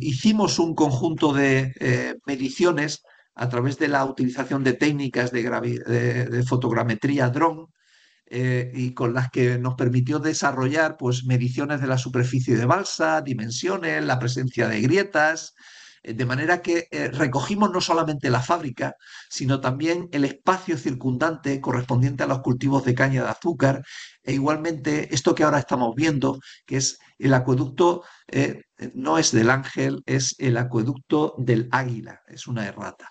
hicimos un conjunto de mediciones a través de la utilización de técnicas de, fotogrametría dron y con las que nos permitió desarrollar pues, mediciones de la superficie de balsa, dimensiones, la presencia de grietas, eh, de manera que eh, recogimos no solamente la fábrica, sino también el espacio circundante correspondiente a los cultivos de caña de azúcar e igualmente esto que ahora estamos viendo, que es el acueducto, eh, no es del ángel, es el acueducto del águila, es una errata.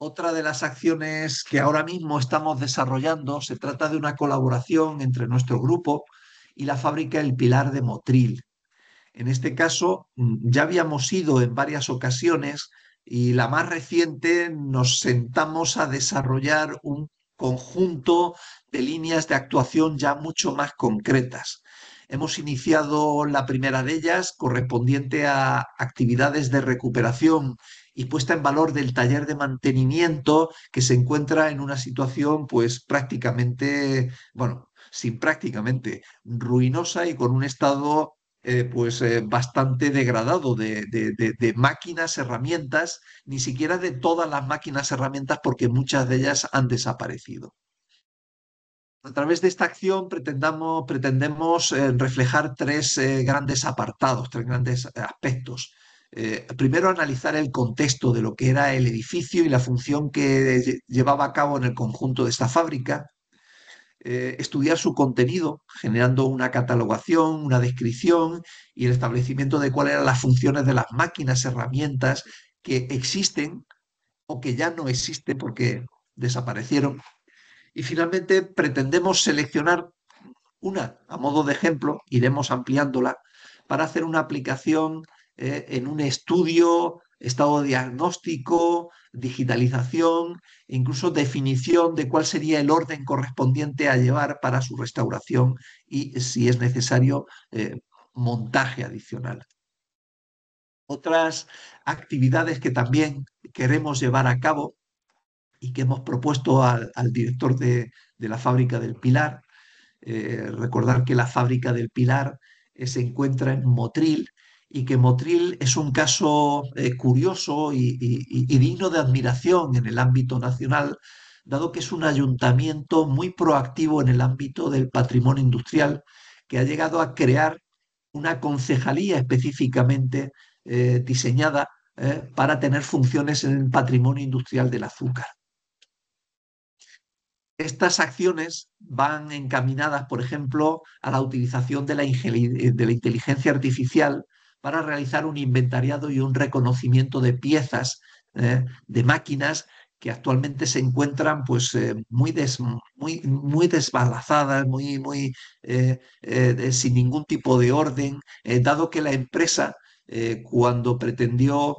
Otra de las acciones que ahora mismo estamos desarrollando se trata de una colaboración entre nuestro grupo y la fábrica El Pilar de Motril, en este caso, mm, ya habíamos ido en varias ocasiones y la más reciente nos sentamos a desarrollar un conjunto de líneas de actuación ya mucho más concretas. Hemos iniciado la primera de ellas correspondiente a actividades de recuperación y puesta en valor del taller de mantenimiento que se encuentra en una situación pues prácticamente, bueno, sin prácticamente ruinosa y con un estado eh, pues eh, bastante degradado de, máquinas, herramientas, ni siquiera de todas las máquinas, herramientas, porque muchas de ellas han desaparecido. A través de esta acción pretendemos eh, reflejar tres grandes apartados, tres grandes aspectos. primero, analizar el contexto de lo que era el edificio y la función que llevaba a cabo en el conjunto de esta fábrica. Eh, estudiar su contenido, generando una catalogación, una descripción y el establecimiento de cuáles eran las funciones de las máquinas, herramientas que existen o que ya no existen porque desaparecieron. Y finalmente pretendemos seleccionar una, a modo de ejemplo, iremos ampliándola, para hacer una aplicación eh, en un estudio estado diagnóstico, digitalización, incluso definición de cuál sería el orden correspondiente a llevar para su restauración y, si es necesario, eh, montaje adicional. Otras actividades que también queremos llevar a cabo y que hemos propuesto al, director de, la fábrica del Pilar. Eh, recordar que la fábrica del Pilar eh, se encuentra en Motril, y que Motril es un caso eh, curioso y, digno de admiración en el ámbito nacional, dado que es un ayuntamiento muy proactivo en el ámbito del patrimonio industrial, que ha llegado a crear una concejalía específicamente eh, diseñada eh, para tener funciones en el patrimonio industrial del azúcar. Estas acciones van encaminadas, por ejemplo, a la utilización de la inteligencia artificial para realizar un inventariado y un reconocimiento de piezas, eh, de máquinas que actualmente se encuentran pues eh, muy, muy, muy, desbalazadas, muy, muy eh, sin ningún tipo de orden, dado que la empresa cuando pretendió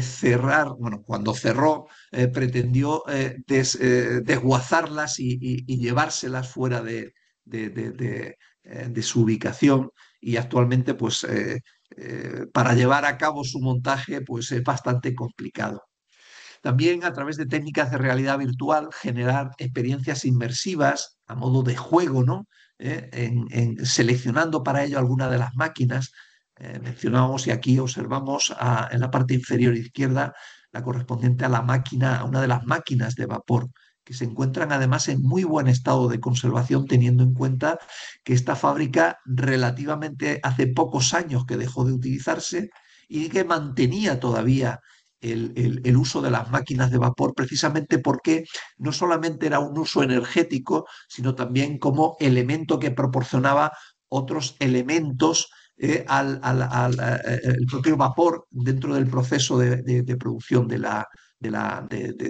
cerrar, bueno, cuando cerró, pretendió desguazarlas y, llevárselas fuera de, de su ubicación y actualmente pues eh, para llevar a cabo su montaje pues, es bastante complicado. También a través de técnicas de realidad virtual generar experiencias inmersivas a modo de juego, ¿no? Eh, en, seleccionando para ello alguna de las máquinas. Eh, mencionamos y aquí observamos en la parte inferior izquierda la correspondiente a la máquina, a una de las máquinas de vapor que se encuentran además en muy buen estado de conservación, teniendo en cuenta que esta fábrica relativamente hace pocos años que dejó de utilizarse y que mantenía todavía el, uso de las máquinas de vapor, precisamente porque no solamente era un uso energético, sino también como elemento que proporcionaba otros elementos eh, al, eh, propio vapor dentro del proceso de, producción de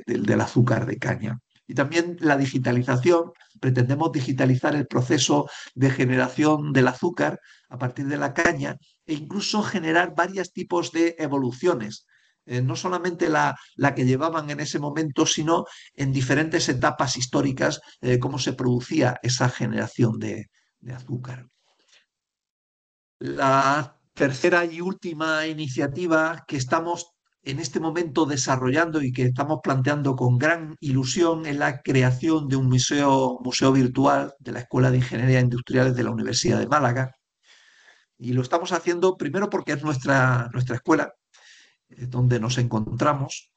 del azúcar de caña. Y también la digitalización. Pretendemos digitalizar el proceso de generación del azúcar a partir de la caña e incluso generar varios tipos de evoluciones. Eh, no solamente la, la, que llevaban en ese momento, sino en diferentes etapas históricas, eh, cómo se producía esa generación de, de azúcar. La tercera y última iniciativa que estamos en este momento desarrollando y que estamos planteando con gran ilusión es la creación de un museo, museo virtual de la Escuela de Ingeniería Industrial de la Universidad de Málaga. Y lo estamos haciendo primero porque es nuestra, nuestra escuela, eh, donde nos encontramos,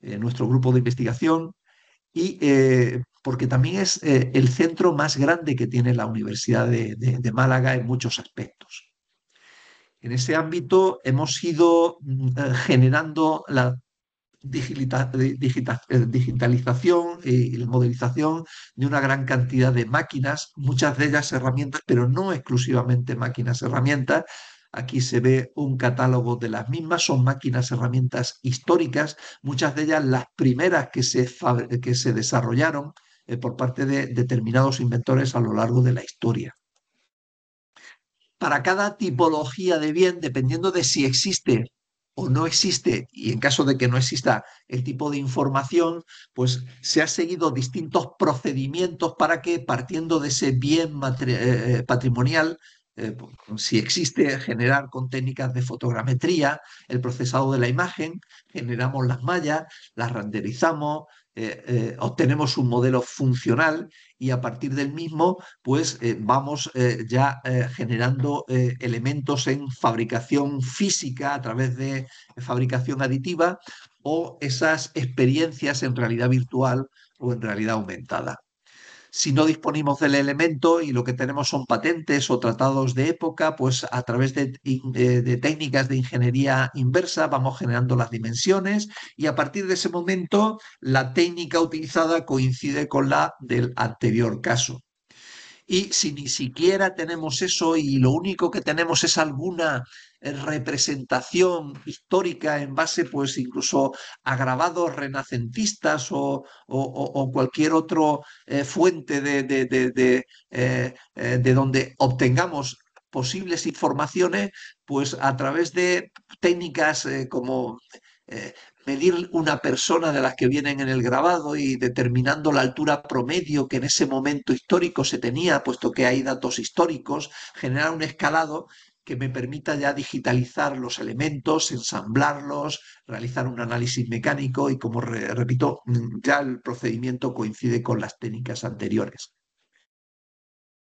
eh, nuestro grupo de investigación, y eh, porque también es el centro más grande que tiene la Universidad de Málaga en muchos aspectos. En ese ámbito hemos ido mm, eh, generando la eh, eh, digitalización y la modelización de una gran cantidad de máquinas, muchas de ellas herramientas, pero no exclusivamente máquinas herramientas, Aquí se ve un catálogo de las mismas, son máquinas, herramientas históricas, muchas de ellas las primeras que se, que se desarrollaron por parte de determinados inventores a lo largo de la historia para cada tipología de bien, dependiendo de si existe o no existe, y en caso de que no exista el tipo de información, pues se han seguido distintos procedimientos para que, partiendo de ese bien eh, patrimonial, eh, pues, si existe, generar con técnicas de fotogrametría el procesado de la imagen, generamos las mallas, las renderizamos, eh, eh, obtenemos un modelo funcional y a partir del mismo, pues vamos ya generando elementos en fabricación física a través de fabricación aditiva o esas experiencias en realidad virtual o en realidad aumentada. Si no disponemos del elemento y lo que tenemos son patentes o tratados de época, pues a través de, de técnicas de ingeniería inversa vamos generando las dimensiones y a partir de ese momento la técnica utilizada coincide con la del anterior caso. Y si ni siquiera tenemos eso y lo único que tenemos es alguna representación histórica en base pues incluso a grabados renacentistas o, cualquier otra eh, fuente de, eh, eh, de, donde obtengamos posibles informaciones, pues a través de técnicas como medir una persona de las que vienen en el grabado y determinando la altura promedio que en ese momento histórico se tenía, puesto que hay datos históricos, generar un escalado que me permita ya digitalizar los elementos, ensamblarlos, realizar un análisis mecánico y como repito, ya el procedimiento coincide con las técnicas anteriores.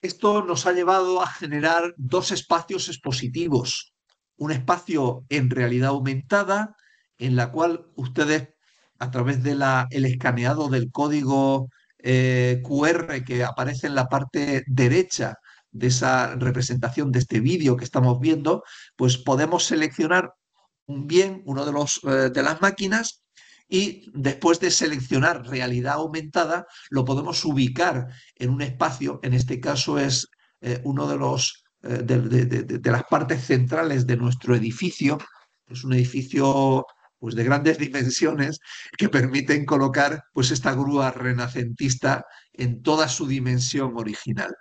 Esto nos ha llevado a generar dos espacios expositivos. Un espacio en realidad aumentada, en la cual ustedes, a través del el escaneado del código eh, QR que aparece en la parte derecha de esa representación, de este vídeo que estamos viendo, pues podemos seleccionar un bien, uno de, los, eh, de las máquinas, y después de seleccionar realidad aumentada, lo podemos ubicar en un espacio, en este caso es eh, uno de los eh, de, las partes centrales de nuestro edificio, es un edificio pues, de grandes dimensiones que permiten colocar pues, esta grúa renacentista en toda su dimensión original.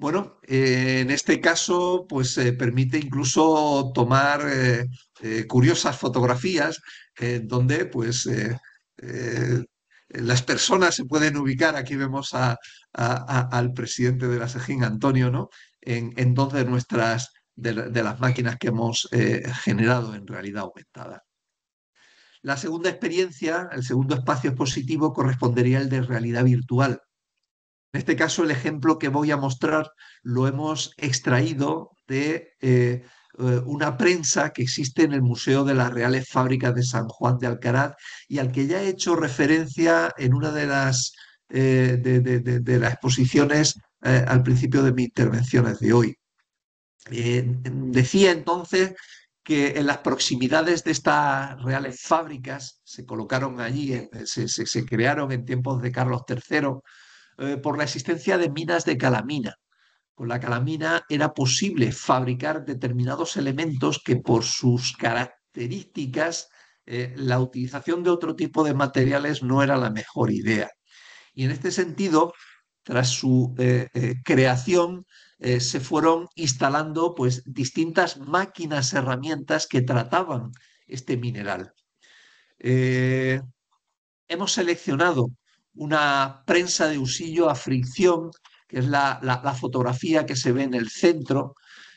Bueno, eh, en este caso, pues eh, permite incluso tomar eh, curiosas fotografías en donde, pues, las personas se pueden ubicar. Aquí vemos al presidente de la SEGIN, Antonio, ¿no? En, dos de nuestras, de, las máquinas que hemos generado en realidad aumentada. La segunda experiencia, el segundo espacio expositivo, correspondería al de realidad virtual en este caso, el ejemplo que voy a mostrar lo hemos extraído de eh, eh, una prensa que existe en el Museo de las Reales Fábricas de San Juan de Alcaraz y al que ya he hecho referencia en una de las, eh, de, las exposiciones al principio de mis intervenciones de hoy. decía entonces que en las proximidades de estas reales fábricas se colocaron allí, se crearon en tiempos de Carlos III, eh, por la existencia de minas de calamina. Con la calamina era posible fabricar determinados elementos que por sus características eh, la utilización de otro tipo de materiales no era la mejor idea. Y en este sentido, tras su eh, creación, se fueron instalando pues, distintas máquinas, herramientas que trataban este mineral. hemos seleccionado una prensa de usillo a fricción, que es la, fotografía que se ve en el centro,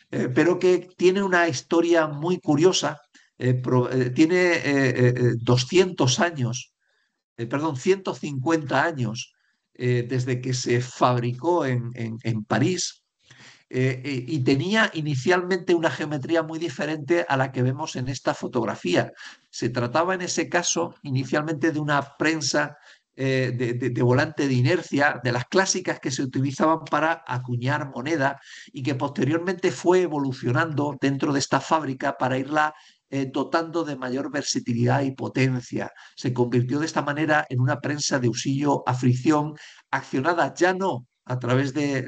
eh, pero que tiene una historia muy curiosa, eh, eh, tiene 200 años, perdón, 150 años desde que se fabricó en, en, París. y tenía inicialmente una geometría muy diferente a la que vemos en esta fotografía. Se trataba en ese caso inicialmente de una prensa eh, de, volante de inercia, de las clásicas que se utilizaban para acuñar moneda y que posteriormente fue evolucionando dentro de esta fábrica para irla eh, dotando de mayor versatilidad y potencia. Se convirtió de esta manera en una prensa de usillo a fricción accionada ya no a través de,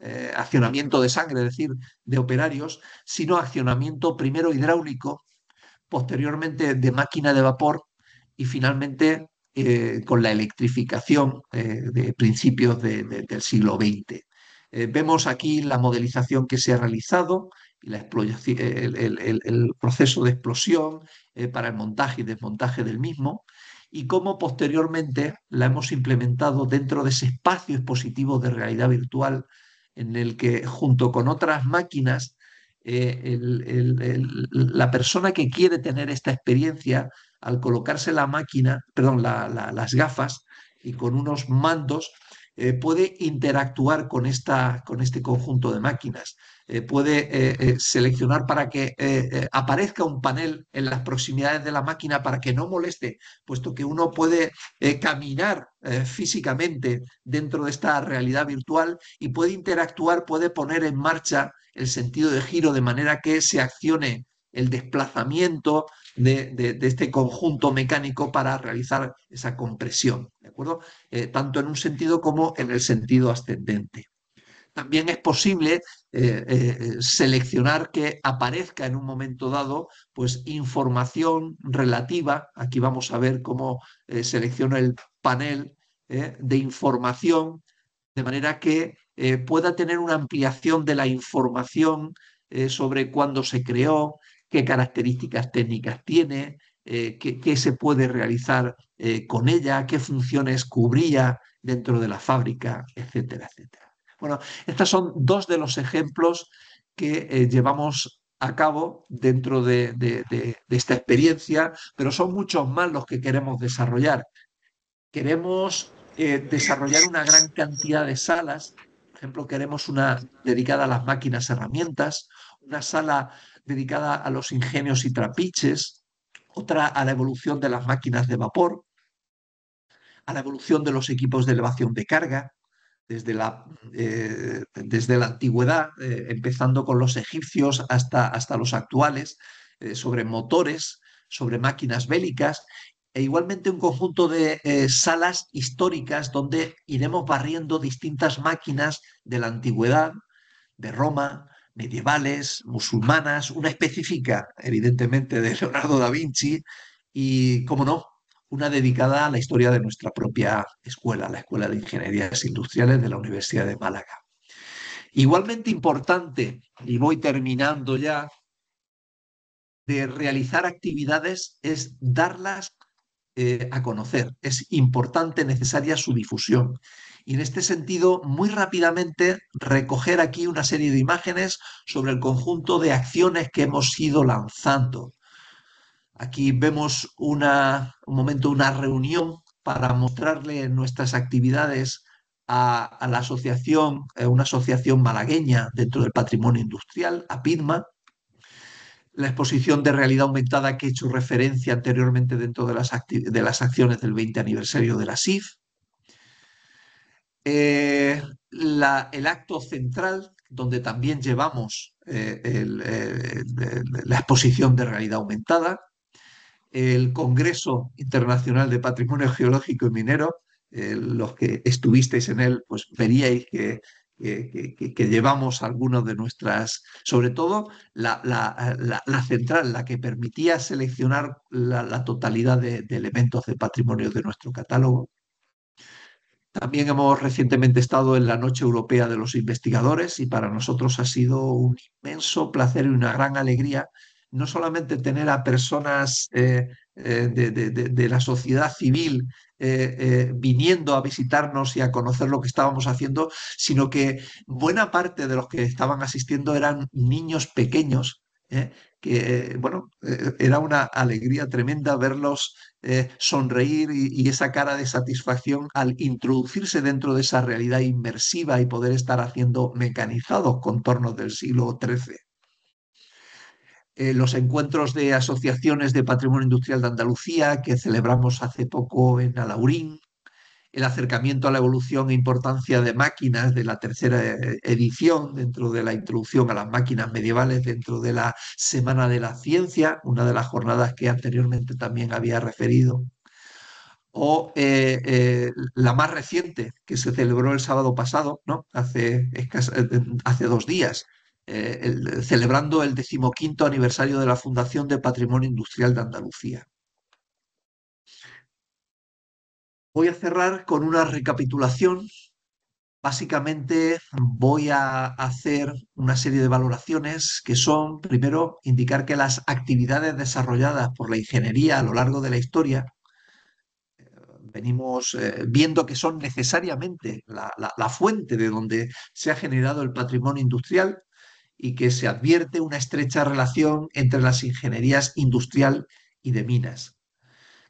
eh, accionamiento de sangre, es decir, de operarios, sino accionamiento primero hidráulico, posteriormente de máquina de vapor y finalmente eh, con la electrificación eh, de principios del siglo XX. Eh, vemos aquí la modelización que se ha realizado, y el, proceso de explosión para el montaje y desmontaje del mismo, y cómo posteriormente la hemos implementado dentro de ese espacio expositivo de realidad virtual en el que junto con otras máquinas, la persona que quiere tener esta experiencia al colocarse la máquina, perdón, las gafas y con unos mandos, eh, puede interactuar con, esta, con este conjunto de máquinas. Eh, puede eh, seleccionar para que aparezca un panel en las proximidades de la máquina para que no moleste, puesto que uno puede caminar físicamente dentro de esta realidad virtual y puede interactuar, puede poner en marcha el sentido de giro de manera que se accione el desplazamiento de, este conjunto mecánico para realizar esa compresión, ¿de acuerdo? Eh, tanto en un sentido como en el sentido ascendente. También es posible eh, eh, seleccionar que aparezca en un momento dado pues, información relativa, aquí vamos a ver cómo selecciona el panel de información, de manera que pueda tener una ampliación de la información sobre cuándo se creó, qué características técnicas tiene, eh, qué, se puede realizar eh, con ella, qué funciones cubría dentro de la fábrica, etcétera, etcétera. Bueno, estos son dos de los ejemplos que eh, llevamos a cabo dentro de, de, esta experiencia, pero son muchos más los que queremos desarrollar. Queremos desarrollar una gran cantidad de salas, por ejemplo, queremos una dedicada a las máquinas herramientas, una sala dedicada a los ingenios y trapiches, otra a la evolución de las máquinas de vapor, a la evolución de los equipos de elevación de carga, desde la, eh, desde la antigüedad, eh, empezando con los egipcios hasta, hasta los actuales, eh, sobre motores, sobre máquinas bélicas, e igualmente un conjunto de salas históricas donde iremos barriendo distintas máquinas de la antigüedad, de Roma, medievales, musulmanas, una específica, evidentemente, de Leonardo da Vinci y, como no, una dedicada a la historia de nuestra propia escuela, la Escuela de Ingenierías Industriales de la Universidad de Málaga. Igualmente importante, y voy terminando ya, de realizar actividades es darlas eh, a conocer. Es importante, necesaria su difusión. Y en este sentido, muy rápidamente recoger aquí una serie de imágenes sobre el conjunto de acciones que hemos ido lanzando. Aquí vemos un momento, una reunión para mostrarle nuestras actividades a, la asociación, una asociación malagueña dentro del patrimonio industrial, a PIDMA, la exposición de realidad aumentada que he hecho referencia anteriormente dentro de las, de las acciones del 20 aniversario de la SIF, eh, el acto central, donde también llevamos eh, la exposición de realidad aumentada, el Congreso Internacional de Patrimonio Geológico y Minero, eh, los que estuvisteis en él, pues veríais que, llevamos algunos de nuestras, sobre todo la, central, la que permitía seleccionar la, totalidad de, elementos de patrimonio de nuestro catálogo. También hemos recientemente estado en la Noche Europea de los Investigadores y para nosotros ha sido un inmenso placer y una gran alegría no solamente tener a personas eh, eh, de, la sociedad civil eh, viniendo a visitarnos y a conocer lo que estábamos haciendo, sino que buena parte de los que estaban asistiendo eran niños pequeños ¿eh? que, eh, bueno, eh, era una alegría tremenda verlos sonreír y, esa cara de satisfacción al introducirse dentro de esa realidad inmersiva y poder estar haciendo mecanizados contornos del siglo XIII. los encuentros de asociaciones de patrimonio industrial de Andalucía que celebramos hace poco en Alaurín, el acercamiento a la evolución e importancia de máquinas de la tercera eh, edición dentro de la introducción a las máquinas medievales dentro de la Semana de la Ciencia, una de las jornadas que anteriormente también había referido, o eh, eh, la más reciente que se celebró el sábado pasado, hace, hace dos días, celebrando el decimoquinto aniversario de la Fundación de Patrimonio Industrial de Andalucía. Voy a cerrar con una recapitulación. Básicamente voy a hacer una serie de valoraciones que son, primero, indicar que las actividades desarrolladas por la ingeniería a lo largo de la historia eh, venimos eh, viendo que son necesariamente la, fuente de donde se ha generado el patrimonio industrial y que se advierte una estrecha relación entre las ingenierías industrial y de minas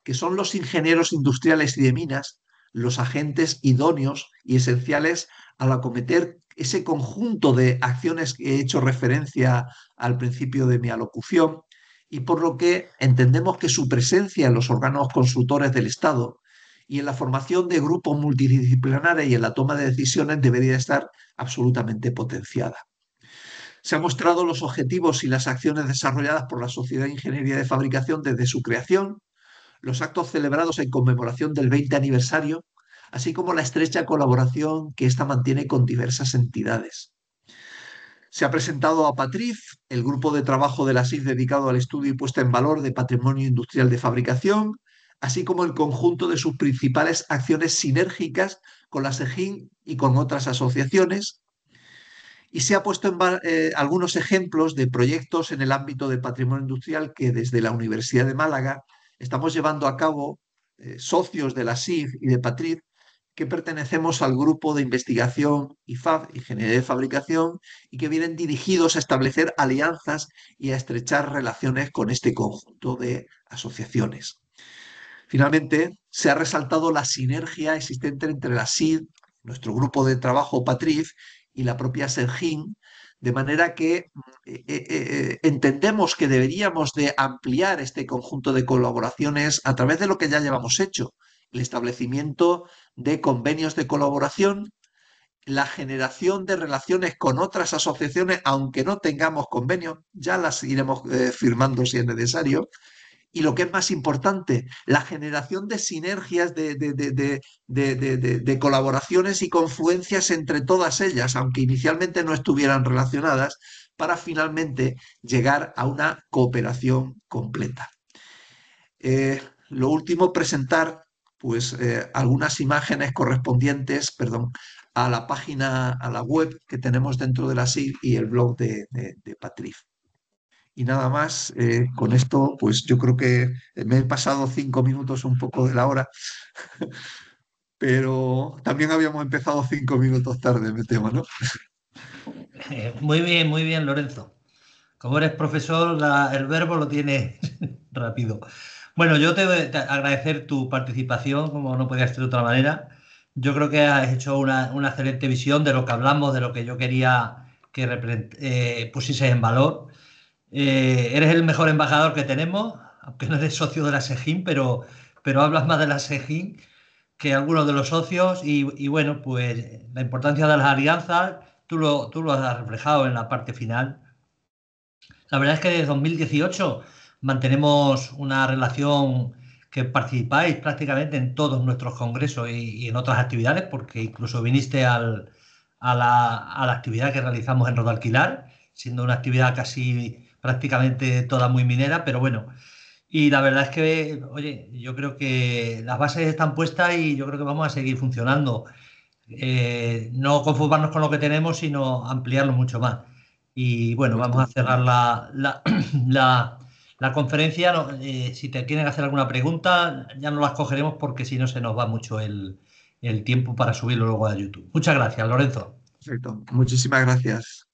que son los ingenieros industriales y de minas los agentes idóneos y esenciales al acometer ese conjunto de acciones que he hecho referencia al principio de mi alocución y por lo que entendemos que su presencia en los órganos consultores del Estado y en la formación de grupos multidisciplinares y en la toma de decisiones debería estar absolutamente potenciada. Se han mostrado los objetivos y las acciones desarrolladas por la Sociedad de Ingeniería de Fabricación desde su creación los actos celebrados en conmemoración del 20 aniversario, así como la estrecha colaboración que ésta mantiene con diversas entidades. Se ha presentado a Patriz el grupo de trabajo de la SIF dedicado al estudio y puesta en valor de patrimonio industrial de fabricación, así como el conjunto de sus principales acciones sinérgicas con la SEGIN y con otras asociaciones, y se ha puesto eh, algunos ejemplos de proyectos en el ámbito de patrimonio industrial que desde la Universidad de Málaga estamos llevando a cabo eh, socios de la SID y de Patriz que pertenecemos al grupo de investigación IFAB, Ingeniería de Fabricación, y que vienen dirigidos a establecer alianzas y a estrechar relaciones con este conjunto de asociaciones. Finalmente, se ha resaltado la sinergia existente entre la SID, nuestro grupo de trabajo Patriz, y la propia SERGIN, de manera que eh, eh, eh, entendemos que deberíamos de ampliar este conjunto de colaboraciones a través de lo que ya llevamos hecho, el establecimiento de convenios de colaboración, la generación de relaciones con otras asociaciones, aunque no tengamos convenios, ya las seguiremos firmando si es necesario, y lo que es más importante, la generación de sinergias, de, colaboraciones y confluencias entre todas ellas, aunque inicialmente no estuvieran relacionadas, para finalmente llegar a una cooperación completa. Eh, lo último, presentar pues, eh, algunas imágenes correspondientes perdón, a la página, a la web que tenemos dentro de la SIG y el blog de, de, de y nada más, eh, con esto, pues yo creo que me he pasado cinco minutos un poco de la hora, pero también habíamos empezado cinco minutos tarde, me temo, ¿no? Eh, muy bien, muy bien, Lorenzo. Como eres profesor, el verbo lo tienes rápido. Bueno, yo te, a agradecer tu participación, como no podía ser de otra manera. Yo creo que has hecho una, excelente visión de lo que hablamos, de lo que yo quería que eh, pusieses en valor. Eh, eres el mejor embajador que tenemos, aunque no eres socio de la SEGIN, pero, pero hablas más de la SEGIN que algunos de los socios y, bueno, pues la importancia de las alianzas, tú lo, tú lo has reflejado en la parte final. La verdad es que desde 2018 mantenemos una relación que participáis prácticamente en todos nuestros congresos y, en otras actividades, porque incluso viniste a, la, a, la, actividad que realizamos en Rodalquilar, siendo una actividad casi prácticamente toda muy minera, pero bueno. Y la verdad es que, oye, yo creo que las bases están puestas y yo creo que vamos a seguir funcionando. Eh, no confundirnos con lo que tenemos, sino ampliarlo mucho más. Y bueno, vamos a cerrar la, la, la, conferencia. Eh, si te quieren hacer alguna pregunta, ya no las cogeremos porque si no se nos va mucho el, el tiempo para subirlo luego a YouTube. Muchas gracias, Lorenzo. Perfecto. Muchísimas gracias.